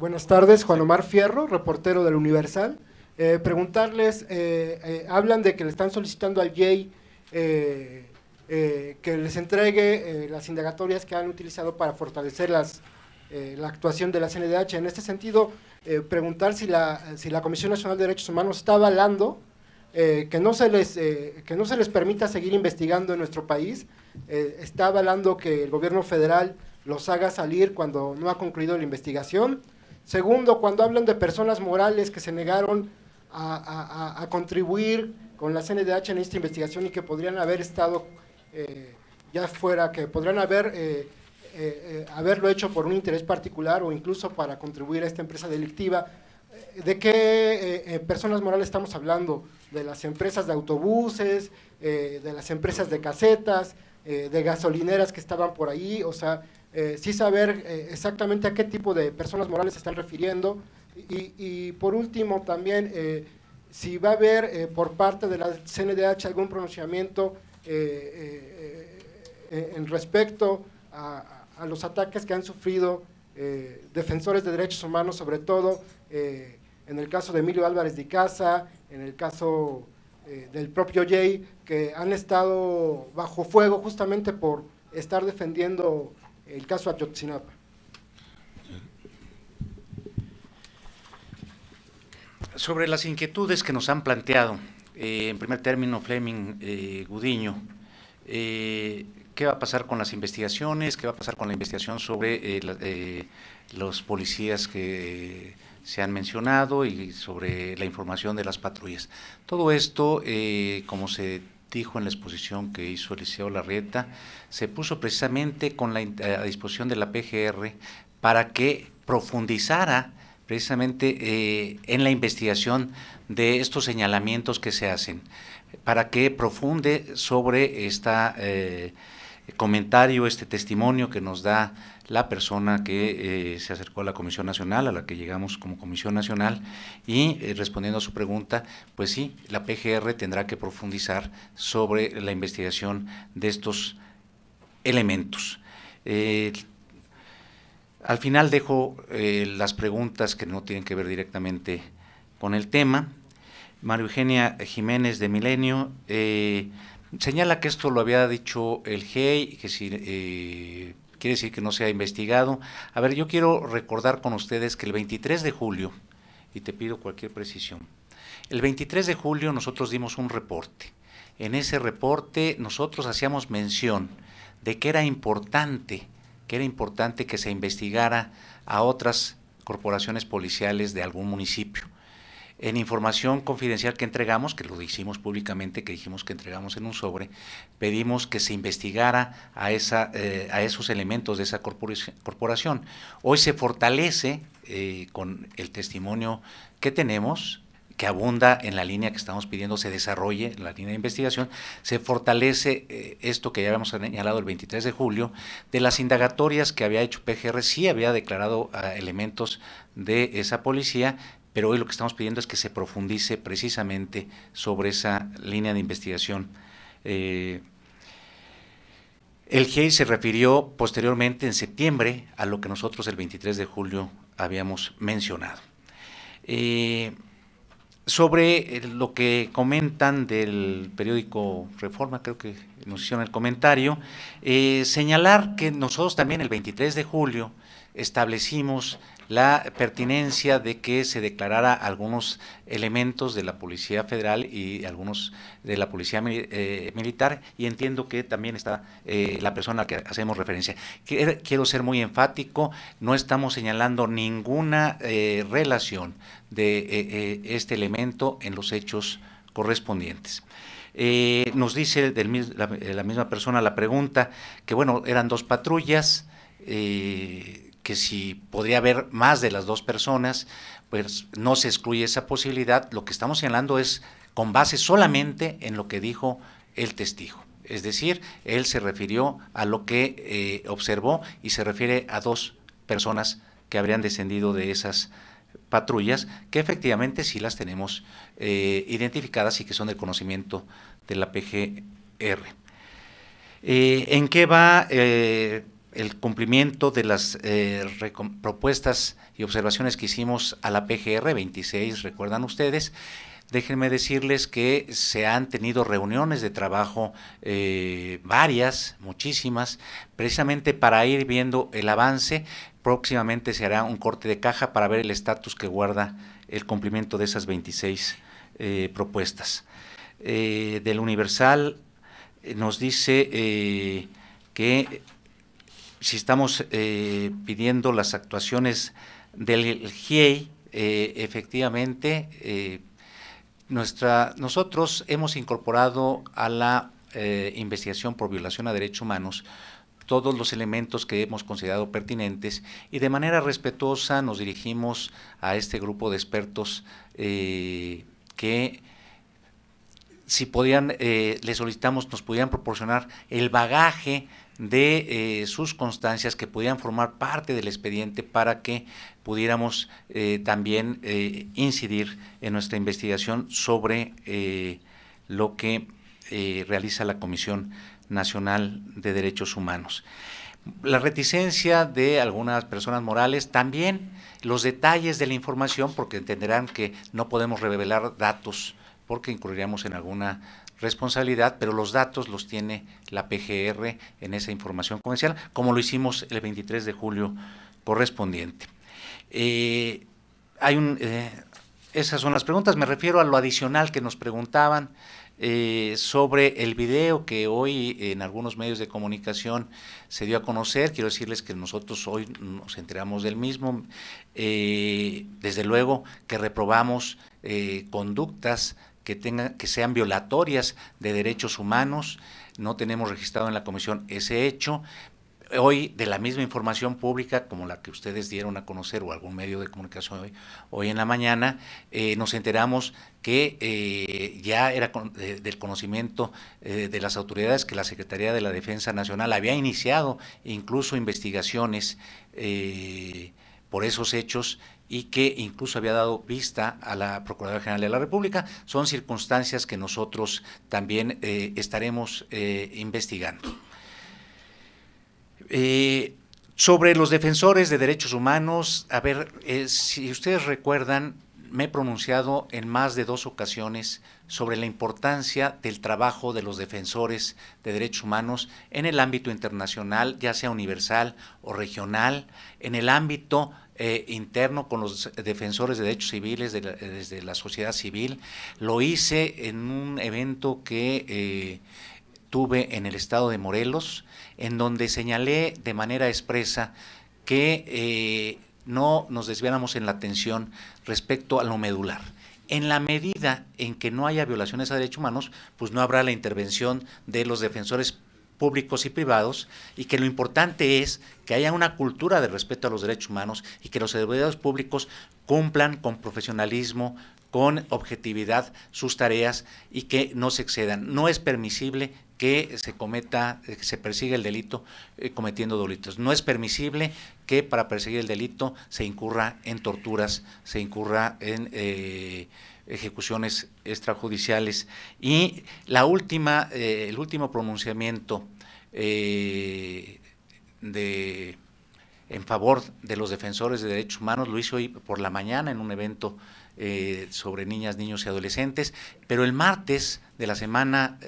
buenas tardes, Juan Omar Fierro, reportero del Universal. preguntarles, hablan de que le están solicitando al JEI eh, que les entregue eh, las indagatorias que han utilizado para fortalecer las, eh, la actuación de la CNDH. En este sentido, preguntar si la, si la Comisión Nacional de Derechos Humanos está avalando que, no se les, que no se les permita seguir investigando en nuestro país, está avalando que el gobierno federal los haga salir cuando no ha concluido la investigación. Segundo, cuando hablan de personas morales que se negaron a, a contribuir con la CNDH en esta investigación y que podrían haber estado eh, ya fuera que podrían haber, eh, eh, haberlo hecho por un interés particular o incluso para contribuir a esta empresa delictiva. ¿De qué personas morales estamos hablando? ¿De las empresas de autobuses, de las empresas de casetas, de gasolineras que estaban por ahí? O sea, sí saber exactamente a qué tipo de personas morales se están refiriendo. Y, y por último, también, si va a haber por parte de la CNDH algún pronunciamiento eh, eh, eh, en respecto a, los ataques que han sufrido defensores de derechos humanos, sobre todo en el caso de Emilio Álvarez de Casa, en el caso del propio Jay, que han estado bajo fuego justamente por estar defendiendo el caso Ayotzinapa. sobre las inquietudes que nos han planteado eh, en primer término, Fleming eh, Gudiño, eh, ¿qué va a pasar con las investigaciones? ¿Qué va a pasar con la investigación sobre los policías que se han mencionado y sobre la información de las patrullas? Todo esto, como se dijo en la exposición que hizo Eliseo Larrieta, se puso precisamente con la, a disposición de la PGR para que profundizara precisamente eh, en la investigación de estos señalamientos que se hacen, para que profunde sobre este comentario, este testimonio que nos da la persona que eh, se acercó a la Comisión Nacional, a la que llegamos como Comisión Nacional, y respondiendo a su pregunta, pues sí, la PGR tendrá que profundizar sobre la investigación de estos elementos. Al final dejo eh, las preguntas que no tienen que ver directamente con el tema. María Eugenia Jiménez de Milenio eh, señala que esto lo había dicho el GEI, que si, eh, quiere decir que no se ha investigado. A ver, yo quiero recordar con ustedes que el 23 de julio, y te pido cualquier precisión, el 23 de julio nosotros dimos un reporte. En ese reporte nosotros hacíamos mención de que era importante que era importante que se investigara a otras corporaciones policiales de algún municipio. En información confidencial que entregamos, que lo hicimos públicamente, que dijimos que entregamos en un sobre, pedimos que se investigara a, esa, eh, a esos elementos de esa corporación. Hoy se fortalece eh, con el testimonio que tenemos, que abunda en la línea que estamos pidiendo se desarrolle, en la línea de investigación, se fortalece eh, esto que ya habíamos señalado el 23 de julio, de las indagatorias que había hecho PGR, sí había declarado ah, elementos de esa policía, pero hoy lo que estamos pidiendo es que se profundice precisamente sobre esa línea de investigación. Eh, el GIEI se refirió posteriormente en septiembre a lo que nosotros el 23 de julio habíamos mencionado. Eh, sobre eh, lo que comentan del periódico Reforma, creo que nos hicieron el comentario, eh, señalar que nosotros también el 23 de julio establecimos la pertinencia de que se declarara algunos elementos de la Policía Federal y algunos de la Policía eh, Militar, y entiendo que también está eh, la persona a la que hacemos referencia. Quiero ser muy enfático, no estamos señalando ninguna eh, relación de este elemento en los hechos correspondientes. nos dice la, misma persona la pregunta que, bueno, eran dos patrullas, que si podría haber más de las dos personas, pues no se excluye esa posibilidad. Lo que estamos señalando es con base solamente en lo que dijo el testigo. Es decir, él se refirió a lo que eh, observó y se refiere a dos personas que habrían descendido de esas patrullas, que efectivamente sí las tenemos eh, identificadas y que son del conocimiento de la PGR. Eh, ¿En qué va el cumplimiento de las eh, propuestas y observaciones que hicimos a la PGR 26, recuerdan ustedes, déjenme decirles que se han tenido reuniones de trabajo eh, varias, muchísimas, precisamente para ir viendo el avance. Próximamente se hará un corte de caja para ver el estatus que guarda el cumplimiento de esas 26 eh, propuestas. del Universal nos dice que si estamos eh, pidiendo las actuaciones del GIEI, eh, efectivamente, eh, nuestra, nosotros hemos incorporado a la investigación por violación a derechos humanos todos los elementos que hemos considerado pertinentes y de manera respetuosa nos dirigimos a este grupo de expertos que si podían, le solicitamos, nos pudieran proporcionar el bagaje de eh, sus constancias que pudieran formar parte del expediente para que pudiéramos eh, también eh, incidir en nuestra investigación sobre lo que realiza la Comisión Nacional de Derechos Humanos. La reticencia de algunas personas morales también los detalles de la información porque entenderán que no podemos revelar datos porque incurriríamos en alguna responsabilidad, pero los datos los tiene la PGR en esa información comercial, como lo hicimos el 23 de julio correspondiente. Eh, hay un, eh, esas son las preguntas. Me refiero a lo adicional que nos preguntaban eh, sobre el video que hoy en algunos medios de comunicación se dio a conocer. Quiero decirles que nosotros hoy nos enteramos del mismo. desde luego que reprobamos conductas que, tengan, que sean violatorias de derechos humanos. No tenemos registrado en la comisión ese hecho. Hoy, de la misma información pública como la que ustedes dieron a conocer o algún medio de comunicación hoy, hoy en la mañana, eh, nos enteramos que eh, ya era del conocimiento eh, de las autoridades que la Secretaría de la Defensa Nacional había iniciado incluso investigaciones por esos hechos y que incluso había dado vista a la Procuradora General de la República. Son circunstancias que nosotros también eh, estaremos eh, investigando. Eh, sobre los defensores de derechos humanos, a ver, si ustedes recuerdan, me he pronunciado en más de dos ocasiones sobre la importancia del trabajo de los defensores de derechos humanos en el ámbito internacional, ya sea universal o regional, en el ámbito eh, interno con los defensores de derechos civiles desde la sociedad civil. Lo hice en un evento que eh, tuve en el estado de Morelos, en donde señalé de manera expresa que eh, no nos desviáramos en la atención respecto a lo medular. En la medida en que no haya violaciones a derechos humanos, pues no habrá la intervención de los defensores públicos y privados, y que lo importante es que haya una cultura de respeto a los derechos humanos y que los servidores públicos cumplan con profesionalismo, con objetividad sus tareas y que no se excedan. No es permisible que se cometa, eh, que se persiga el delito eh, cometiendo delitos. No es permisible que para perseguir el delito se incurra en torturas, se incurra en... Eh, ejecuciones extrajudiciales. Y la última, eh, el último pronunciamiento eh, de, en favor de los defensores de derechos humanos lo hizo hoy por la mañana en un evento eh, sobre niñas, niños y adolescentes, pero el martes de la semana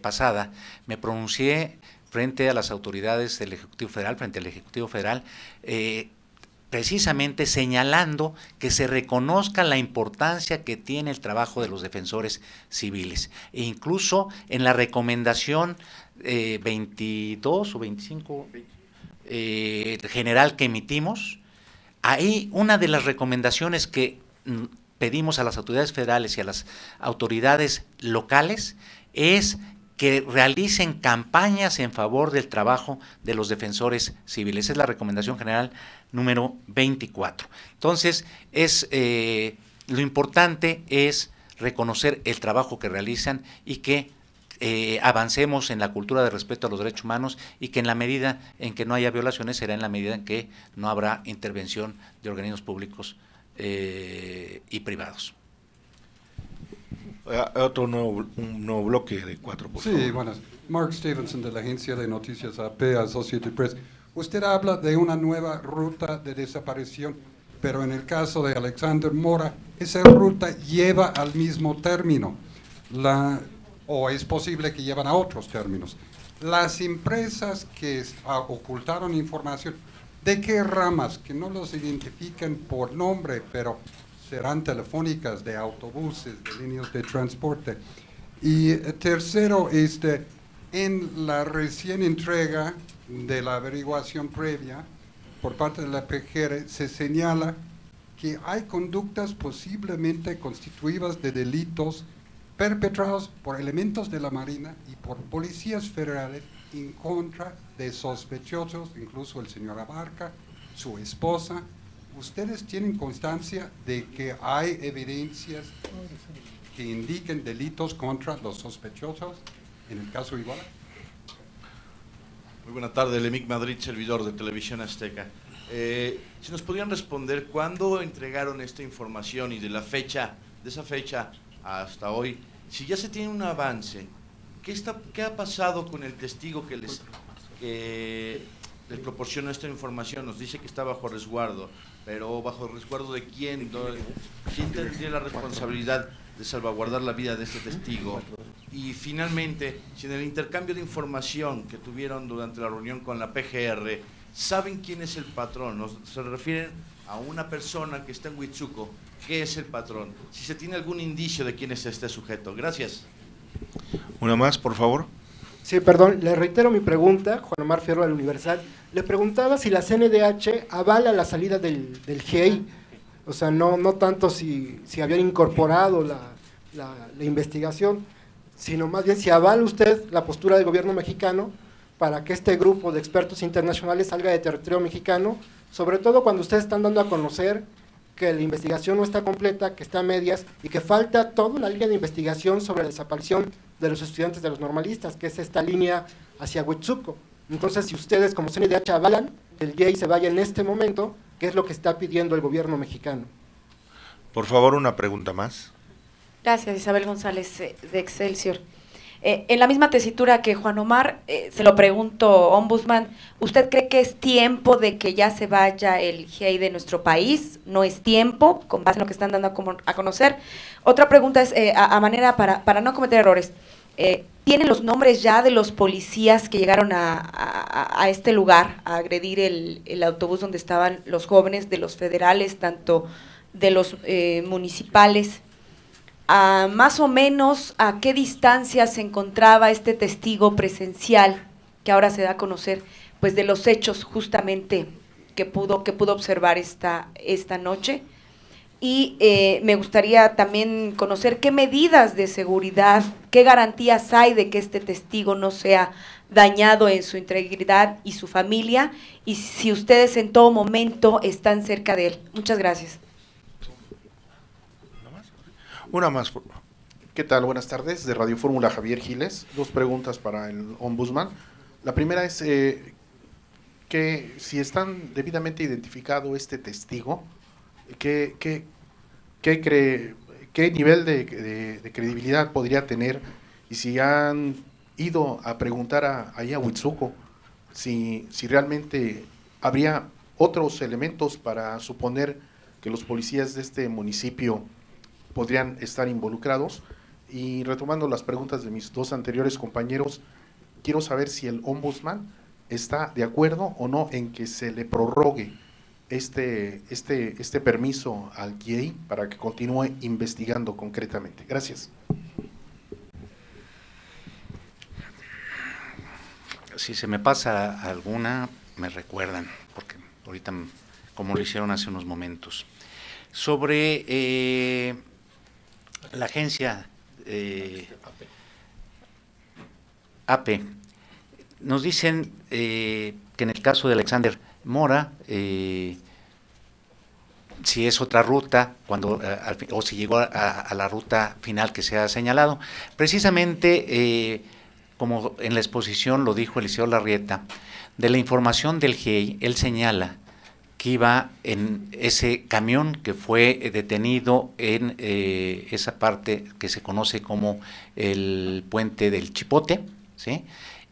pasada me pronuncié frente a las autoridades del Ejecutivo Federal, frente al Ejecutivo Federal, precisamente señalando que se reconozca la importancia que tiene el trabajo de los defensores civiles. E incluso en la recomendación 22 eh, o 25 eh, general que emitimos, ahí una de las recomendaciones que mm, pedimos a las autoridades federales y a las autoridades locales es que realicen campañas en favor del trabajo de los defensores civiles. Esa es la recomendación general número 24. Entonces, es, eh, lo importante es reconocer el trabajo que realizan y que eh, avancemos en la cultura de respeto a los derechos humanos y que en la medida en que no haya violaciones será en la medida en que no habrá intervención de organismos públicos eh, y privados. Otro nuevo, bloque de cuatro, Sí, buenas. Mark Stevenson de la agencia de noticias AP, Associated Press. Usted habla de una nueva ruta de desaparición, pero en el caso de Alexander Mora, esa ruta lleva al mismo término, o es posible que llevan a otros términos. Las empresas que ah, ocultaron información, ¿de qué ramas? Que no los identifican por nombre, pero serán telefónicas, de autobuses, de líneas de transporte. Y eh, tercero, este, en la recién entrega de la averiguación previa por parte de la PGR se señala que hay conductas posiblemente constituidas de delitos perpetrados por elementos de la Marina y por policías federales en contra de sospechosos, incluso el señor Abarca, su esposa. ¿Ustedes tienen constancia de que hay evidencias que indiquen delitos contra los sospechosos en el caso Iguala? Muy buenas tardes, Lemic Madrid, servidor de Televisión Azteca. Eh, si nos podrían responder cuándo entregaron esta información y de la fecha, de esa fecha hasta hoy, si ya se tiene un avance, ¿qué, está, qué ha pasado con el testigo que les, que les proporcionó esta información? Nos dice que está bajo resguardo, pero ¿bajo resguardo de quién? ¿Quién tendría la responsabilidad de salvaguardar la vida de este testigo? Y finalmente, si en el intercambio de información que tuvieron durante la reunión con la PGR, saben quién es el patrón, se refieren a una persona que está en Huichuco. ¿qué es el patrón? Si se tiene algún indicio de quién es este sujeto. Gracias. Una más, por favor. Sí, perdón, le reitero mi pregunta, Juan Omar Fierro del Universal. Le preguntaba si la CNDH avala la salida del, del GEI, o sea, no, no tanto si, si habían incorporado la, la, la investigación, sino más bien si avala usted la postura del gobierno mexicano para que este grupo de expertos internacionales salga de territorio mexicano, sobre todo cuando ustedes están dando a conocer que la investigación no está completa, que está a medias y que falta toda la línea de investigación sobre la desaparición de los estudiantes de los normalistas, que es esta línea hacia Huitzuco. Entonces, si ustedes como CNDH avalan el GIEI se vaya en este momento, ¿qué es lo que está pidiendo el gobierno mexicano? Por favor, una pregunta más. Gracias, Isabel González, eh, de Excelsior. Eh, en la misma tesitura que Juan Omar, eh, se lo pregunto, Ombudsman, ¿usted cree que es tiempo de que ya se vaya el G.I. de nuestro país? ¿No es tiempo, con base en lo que están dando a, conocer? Otra pregunta es, a, manera para, para, no cometer errores, ¿tienen los nombres ya de los policías que llegaron a, este lugar a agredir el, el, autobús donde estaban los jóvenes, de los federales, tanto de los municipales? más o menos a qué distancia se encontraba este testigo presencial que ahora se da a conocer, pues de los hechos justamente que pudo, que pudo observar esta, esta noche. Y eh, me gustaría también conocer qué medidas de seguridad, qué garantías hay de que este testigo no sea dañado en su integridad y su familia, y si ustedes en todo momento están cerca de él. Muchas gracias. Una más, ¿Qué tal? Buenas tardes. De Radio Fórmula, Javier Giles. Dos preguntas para el ombudsman. La primera es eh, que si están debidamente identificado este testigo, ¿qué, qué, cree, qué nivel de, credibilidad podría tener? Y si han ido a preguntar a, ahí a Huitzuco si, si realmente habría otros elementos para suponer que los policías de este municipio podrían estar involucrados. Y retomando las preguntas de mis dos anteriores compañeros, quiero saber si el ombudsman está de acuerdo o no en que se le prorrogue este, este, este permiso al GIEI para que continúe investigando concretamente. Gracias. Si se me pasa alguna, me recuerdan, porque ahorita, como lo hicieron hace unos momentos. Sobre eh, la agencia eh, AP e. Nos dicen eh, que en el caso de Alexander Mora, eh, si es otra ruta cuando o si llegó a, la ruta final que se ha señalado. Precisamente, como en la exposición lo dijo Eliseo Larrieta, de la información del GEI, él señala que iba en ese camión que fue eh, detenido en eh, esa parte que se conoce como el puente del Chipote, ¿sí?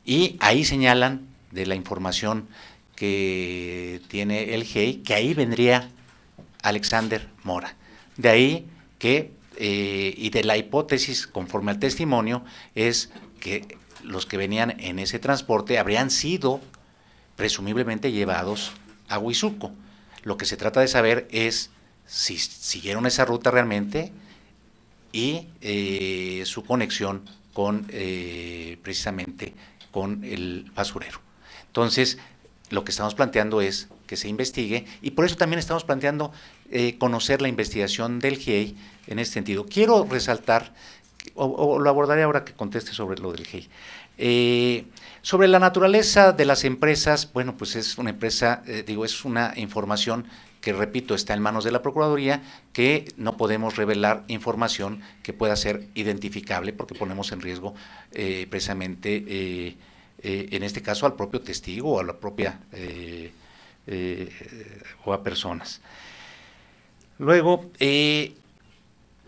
y ahí señalan de la información que tiene el GEI que ahí vendría Alexander Mora. De ahí que, eh, y de la hipótesis conforme al testimonio, es que los que venían en ese transporte habrían sido presumiblemente llevados a Huizuco. Lo que se trata de saber es si siguieron esa ruta realmente y eh, su conexión con eh, precisamente con el basurero. Entonces, lo que estamos planteando es que se investigue y por eso también estamos planteando eh, conocer la investigación del GIEI e en este sentido. Quiero resaltar, o, lo abordaré ahora que conteste sobre lo del GIEI. E. Eh, sobre la naturaleza de las empresas, bueno, pues es una empresa, eh, digo, es una información que, repito, está en manos de la Procuraduría, que no podemos revelar información que pueda ser identificable porque ponemos en riesgo eh, precisamente, en este caso, al propio testigo o a la propia o a personas. Luego,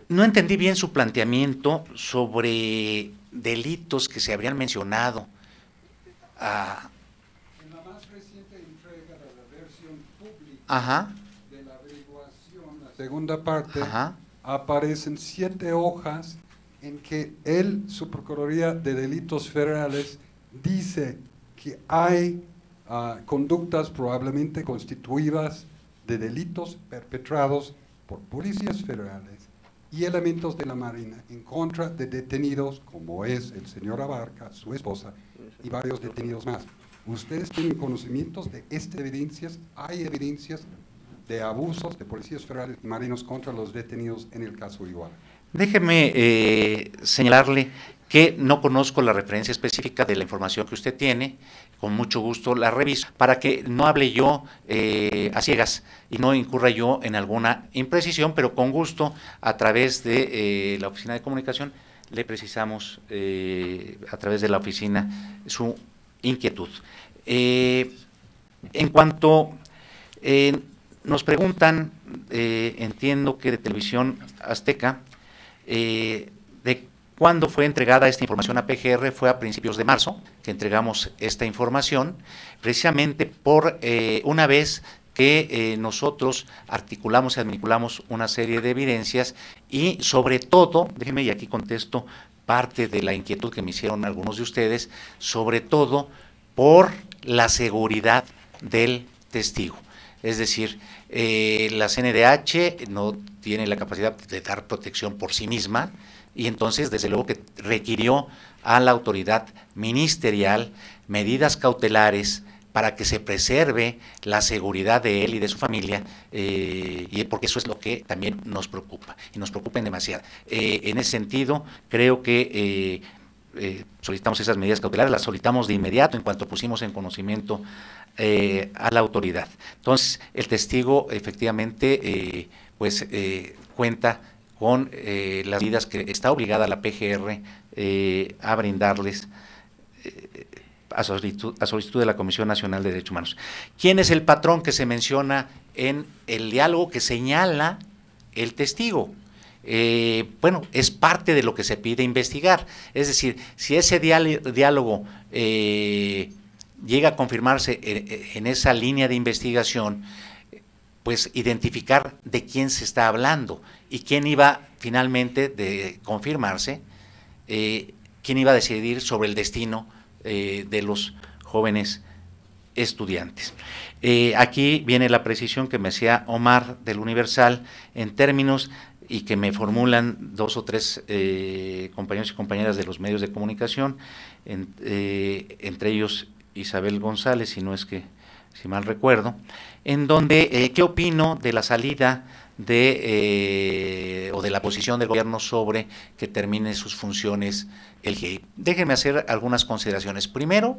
no entendí bien su planteamiento sobre delitos que se habrían mencionado. en ah, la más reciente entrega de la versión pública de la averiguación, la segunda parte, aparecen siete hojas en que él, su Procuraduría de Delitos Federales, dice que hay ah, conductas probablemente constituidas de delitos perpetrados por policías federales y elementos de la Marina en contra de detenidos como es el señor Abarca, su esposa y varios detenidos más. ¿Ustedes tienen conocimientos de estas evidencias? ¿Hay evidencias de abusos de policías federales y marinos contra los detenidos en el caso igual. Déjeme eh, señalarle que no conozco la referencia específica de la información que usted tiene con mucho gusto la reviso para que no hable yo eh, a ciegas y no incurra yo en alguna imprecisión, pero con gusto a través de eh, la oficina de comunicación le precisamos eh, a través de la oficina su inquietud. en cuanto nos preguntan, entiendo que de televisión azteca, de cuando fue entregada esta información a PGR fue a principios de marzo que entregamos esta información, precisamente por eh, una vez que eh, nosotros articulamos y articulamos una serie de evidencias y sobre todo, déjenme y aquí contesto parte de la inquietud que me hicieron algunos de ustedes, sobre todo por la seguridad del testigo. Es decir, eh, la CNDH no tiene la capacidad de dar protección por sí misma, y entonces desde luego que requirió a la autoridad ministerial medidas cautelares para que se preserve la seguridad de él y de su familia, eh, y porque eso es lo que también nos preocupa, y nos preocupa en demasiado. Eh, en ese sentido, creo que eh, solicitamos esas medidas cautelares, las solicitamos de inmediato en cuanto pusimos en conocimiento a la autoridad. Entonces, el testigo efectivamente pues cuenta con eh, las medidas que está obligada la PGR eh, a brindarles eh, a, solicitud, a solicitud de la Comisión Nacional de Derechos Humanos. ¿Quién es el patrón que se menciona en el diálogo que señala el testigo? bueno, es parte de lo que se pide investigar. Es decir, si ese diálogo llega a confirmarse en, esa línea de investigación, pues identificar de quién se está hablando y quién iba finalmente de confirmarse, eh, quién iba a decidir sobre el destino eh, de los jóvenes estudiantes. Eh, aquí viene la precisión que me hacía Omar del Universal en términos y que me formulan dos o tres compañeros y compañeras de los medios de comunicación, entre ellos Isabel González, si no es que, si mal recuerdo, en donde eh, qué opino de la salida de eh, o de la posición del gobierno sobre que termine sus funciones el GIEI. Déjenme hacer algunas consideraciones. Primero,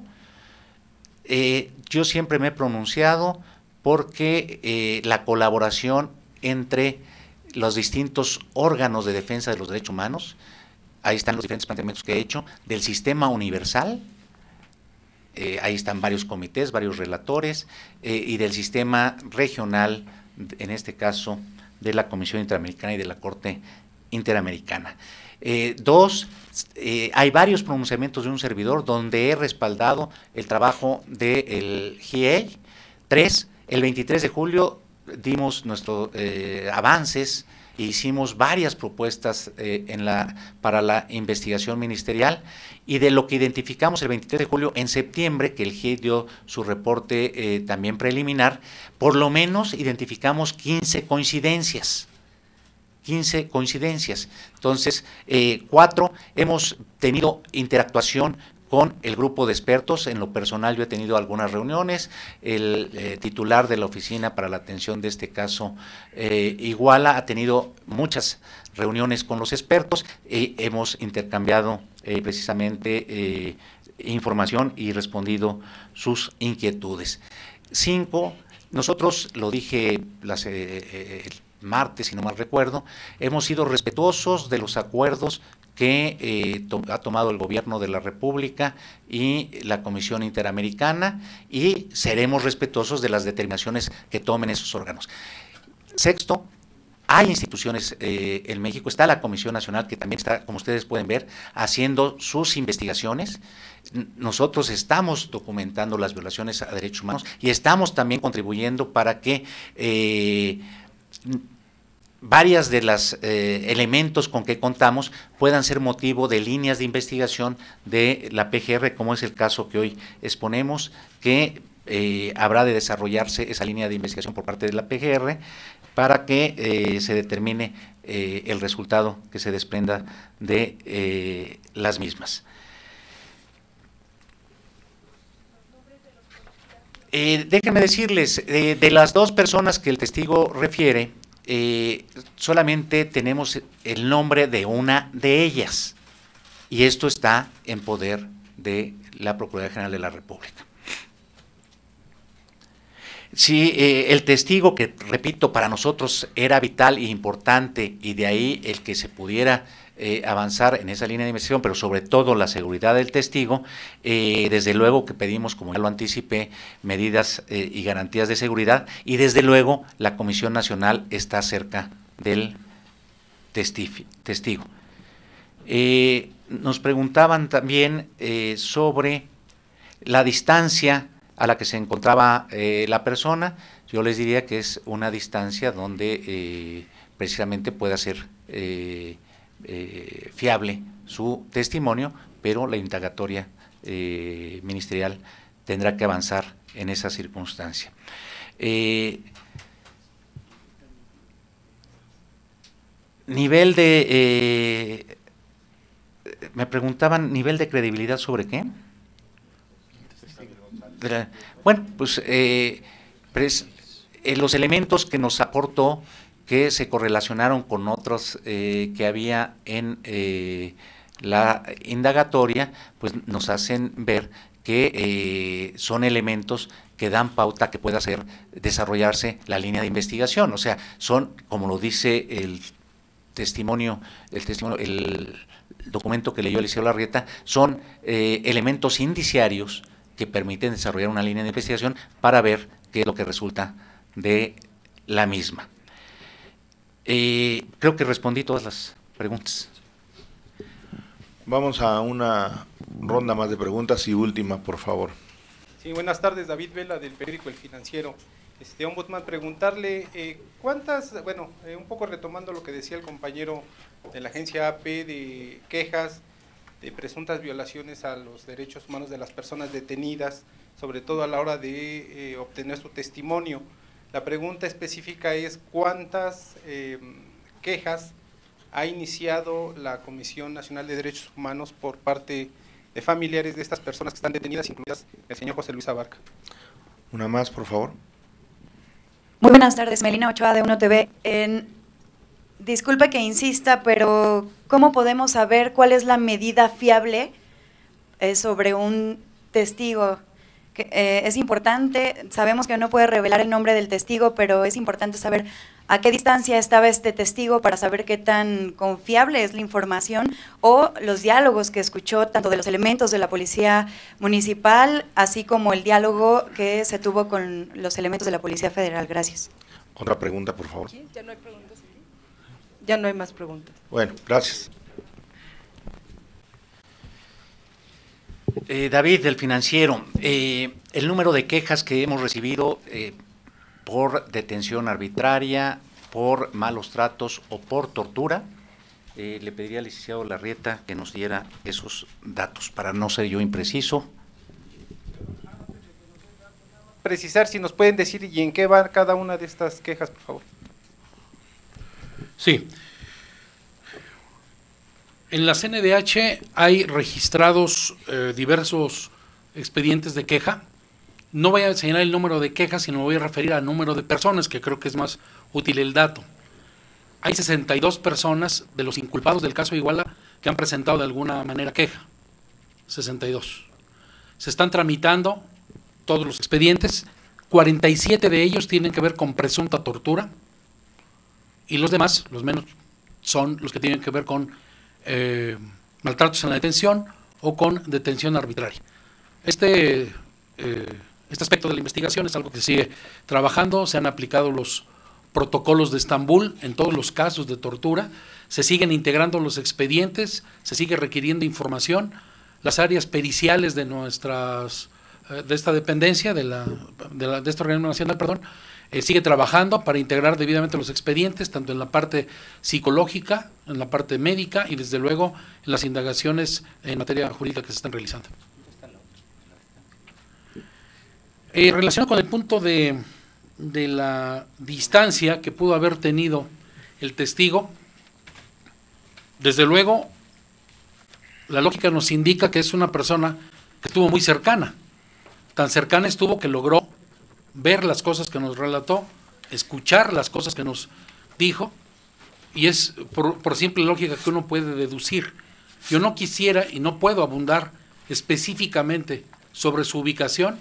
eh, yo siempre me he pronunciado porque la colaboración entre los distintos órganos de defensa de los derechos humanos, ahí están los diferentes planteamientos que he hecho, del sistema universal, eh, ahí están varios comités, varios relatores, eh, y del sistema regional, en este caso, de la Comisión Interamericana y de la Corte Interamericana. Eh, dos, hay varios pronunciamientos de un servidor donde he respaldado el trabajo del de GIEI. Tres, el 23 de julio dimos nuestros avances hicimos varias propuestas eh, para la investigación ministerial y de lo que identificamos el 23 de julio, en septiembre, que el GIE dio su reporte eh, también preliminar, por lo menos identificamos 15 coincidencias. 15 coincidencias. Entonces, eh, cuatro, hemos tenido interactuación con el grupo de expertos. En lo personal yo he tenido algunas reuniones, el eh, titular de la oficina para la atención de este caso, eh, Iguala, ha tenido muchas reuniones con los expertos y eh, hemos intercambiado precisamente información y respondido sus inquietudes. Cinco, nosotros, lo dije el martes, si no mal recuerdo, hemos sido respetuosos de los acuerdos que eh, ha tomado el gobierno de la República y la Comisión Interamericana y seremos respetuosos de las determinaciones que tomen esos órganos. Sexto, hay instituciones eh, en México, está la Comisión Nacional que también está, como ustedes pueden ver, haciendo sus investigaciones. Nosotros estamos documentando las violaciones a derechos humanos y estamos también contribuyendo para que... Eh, varias de los eh, elementos con que contamos puedan ser motivo de líneas de investigación de la PGR, como es el caso que hoy exponemos, que eh, habrá de desarrollarse esa línea de investigación por parte de la PGR para que eh, se determine el resultado que se desprenda de las mismas. déjenme decirles, de las dos personas que el testigo refiere, eh, solamente tenemos el nombre de una de ellas. Y esto está en poder de la Procuraduría General de la República. Si eh, el testigo, que repito, para nosotros era vital e importante, y de ahí el que se pudiera eh, avanzar en esa línea de investigación, pero sobre todo la seguridad del testigo, eh, desde luego que pedimos, como ya lo anticipé, medidas eh, y garantías de seguridad, y desde luego la Comisión Nacional está cerca del testigo. nos preguntaban también sobre la distancia a la que se encontraba la persona, yo les diría que es una distancia donde precisamente puede ser eh, fiable su testimonio, pero la indagatoria eh, ministerial tendrá que avanzar en esa circunstancia. Eh, nivel de... me preguntaban nivel de credibilidad sobre qué. Bueno, pues los elementos que nos aportó que se correlacionaron con otros eh, que había en eh, la indagatoria, pues nos hacen ver que eh, son elementos que dan pauta que pueda hacer desarrollarse la línea de investigación. O sea, son, como lo dice el testimonio, el el documento que leyó Eliseo Larrieta, son elementos indiciarios que permiten desarrollar una línea de investigación para ver qué es lo que resulta de la misma. Eh, creo que respondí todas las preguntas. Vamos a una ronda más de preguntas y última, por favor. Sí, buenas tardes, David Vela del periódico El Financiero. Este, Ombudsman, preguntarle eh, cuántas, bueno, eh, un poco retomando lo que decía el compañero de la agencia AP de quejas de presuntas violaciones a los derechos humanos de las personas detenidas, sobre todo a la hora de obtener su testimonio. La pregunta específica es cuántas eh, quejas ha iniciado la Comisión Nacional de Derechos Humanos por parte de familiares de estas personas que están detenidas, incluidas el señor José Luis Abarca. Una más, por favor. Muy buenas tardes, Melina Ochoa de UNO tv disculpe que insista, pero ¿cómo podemos saber cuál es la medida fiable eh, sobre un testigo eh, es importante, sabemos que no puede revelar el nombre del testigo, pero es importante saber a qué distancia estaba este testigo para saber qué tan confiable es la información o los diálogos que escuchó tanto de los elementos de la policía municipal, así como el diálogo que se tuvo con los elementos de la policía federal. Gracias. Otra pregunta, por favor. Ya no hay Ya no hay más preguntas. Bueno, gracias. Eh, David, del financiero, eh, el número de quejas que hemos recibido eh, por detención arbitraria, por malos tratos o por tortura, le pediría al licenciado Larrieta que nos diera esos datos para no ser yo impreciso. Precisar si nos pueden decir y en qué va cada una de estas quejas, por favor. Sí, en la CNDH hay registrados eh, diversos expedientes de queja. No voy a señalar el número de quejas, sino me voy a referir al número de personas, que creo que es más útil el dato. Hay 62 personas de los inculpados del caso Iguala que han presentado de alguna manera queja. 62. Se están tramitando todos los expedientes. 47 de ellos tienen que ver con presunta tortura. Y los demás, los menos, son los que tienen que ver con eh, maltratos en la detención o con detención arbitraria. Este, eh, este aspecto de la investigación es algo que se sigue trabajando, se han aplicado los protocolos de Estambul en todos los casos de tortura, se siguen integrando los expedientes, se sigue requiriendo información, las áreas periciales de nuestras eh, de esta dependencia, de, la, de, la, de este organismo nacional, perdón, eh, sigue trabajando para integrar debidamente los expedientes, tanto en la parte psicológica, en la parte médica y desde luego en las indagaciones en materia jurídica que se están realizando. Eh, relacionado con el punto de, de la distancia que pudo haber tenido el testigo, desde luego la lógica nos indica que es una persona que estuvo muy cercana. Tan cercana estuvo que logró ver las cosas que nos relató, escuchar las cosas que nos dijo, y es por, simple lógica que uno puede deducir. Yo no quisiera y no puedo abundar específicamente sobre su ubicación,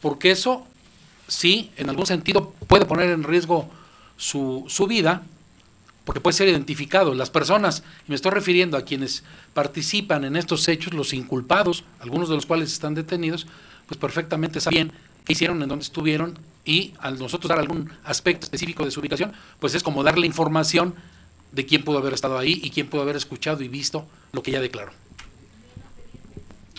porque eso sí, en algún sentido, puede poner en riesgo su, su vida, porque puede ser identificado. Las personas, y me estoy refiriendo a quienes participan en estos hechos, los inculpados, algunos de los cuales están detenidos, pues perfectamente saben qué hicieron, en dónde estuvieron y al nosotros dar algún aspecto específico de su ubicación, pues es como darle información de quién pudo haber estado ahí y quién pudo haber escuchado y visto lo que ya declaró.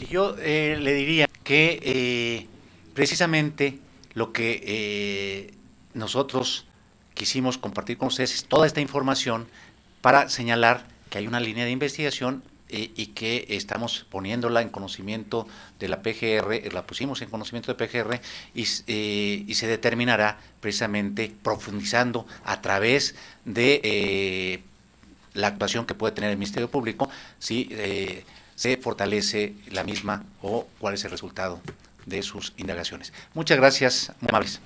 Yo eh, le diría que eh, precisamente lo que eh, nosotros quisimos compartir con ustedes es toda esta información para señalar que hay una línea de investigación eh, y que estamos poniéndola en conocimiento de la PGR, eh, la pusimos en conocimiento de PGR y, eh, y se determinará precisamente profundizando a través de la actuación que puede tener el Ministerio Público si se fortalece la misma o cuál es el resultado de sus indagaciones. Muchas gracias,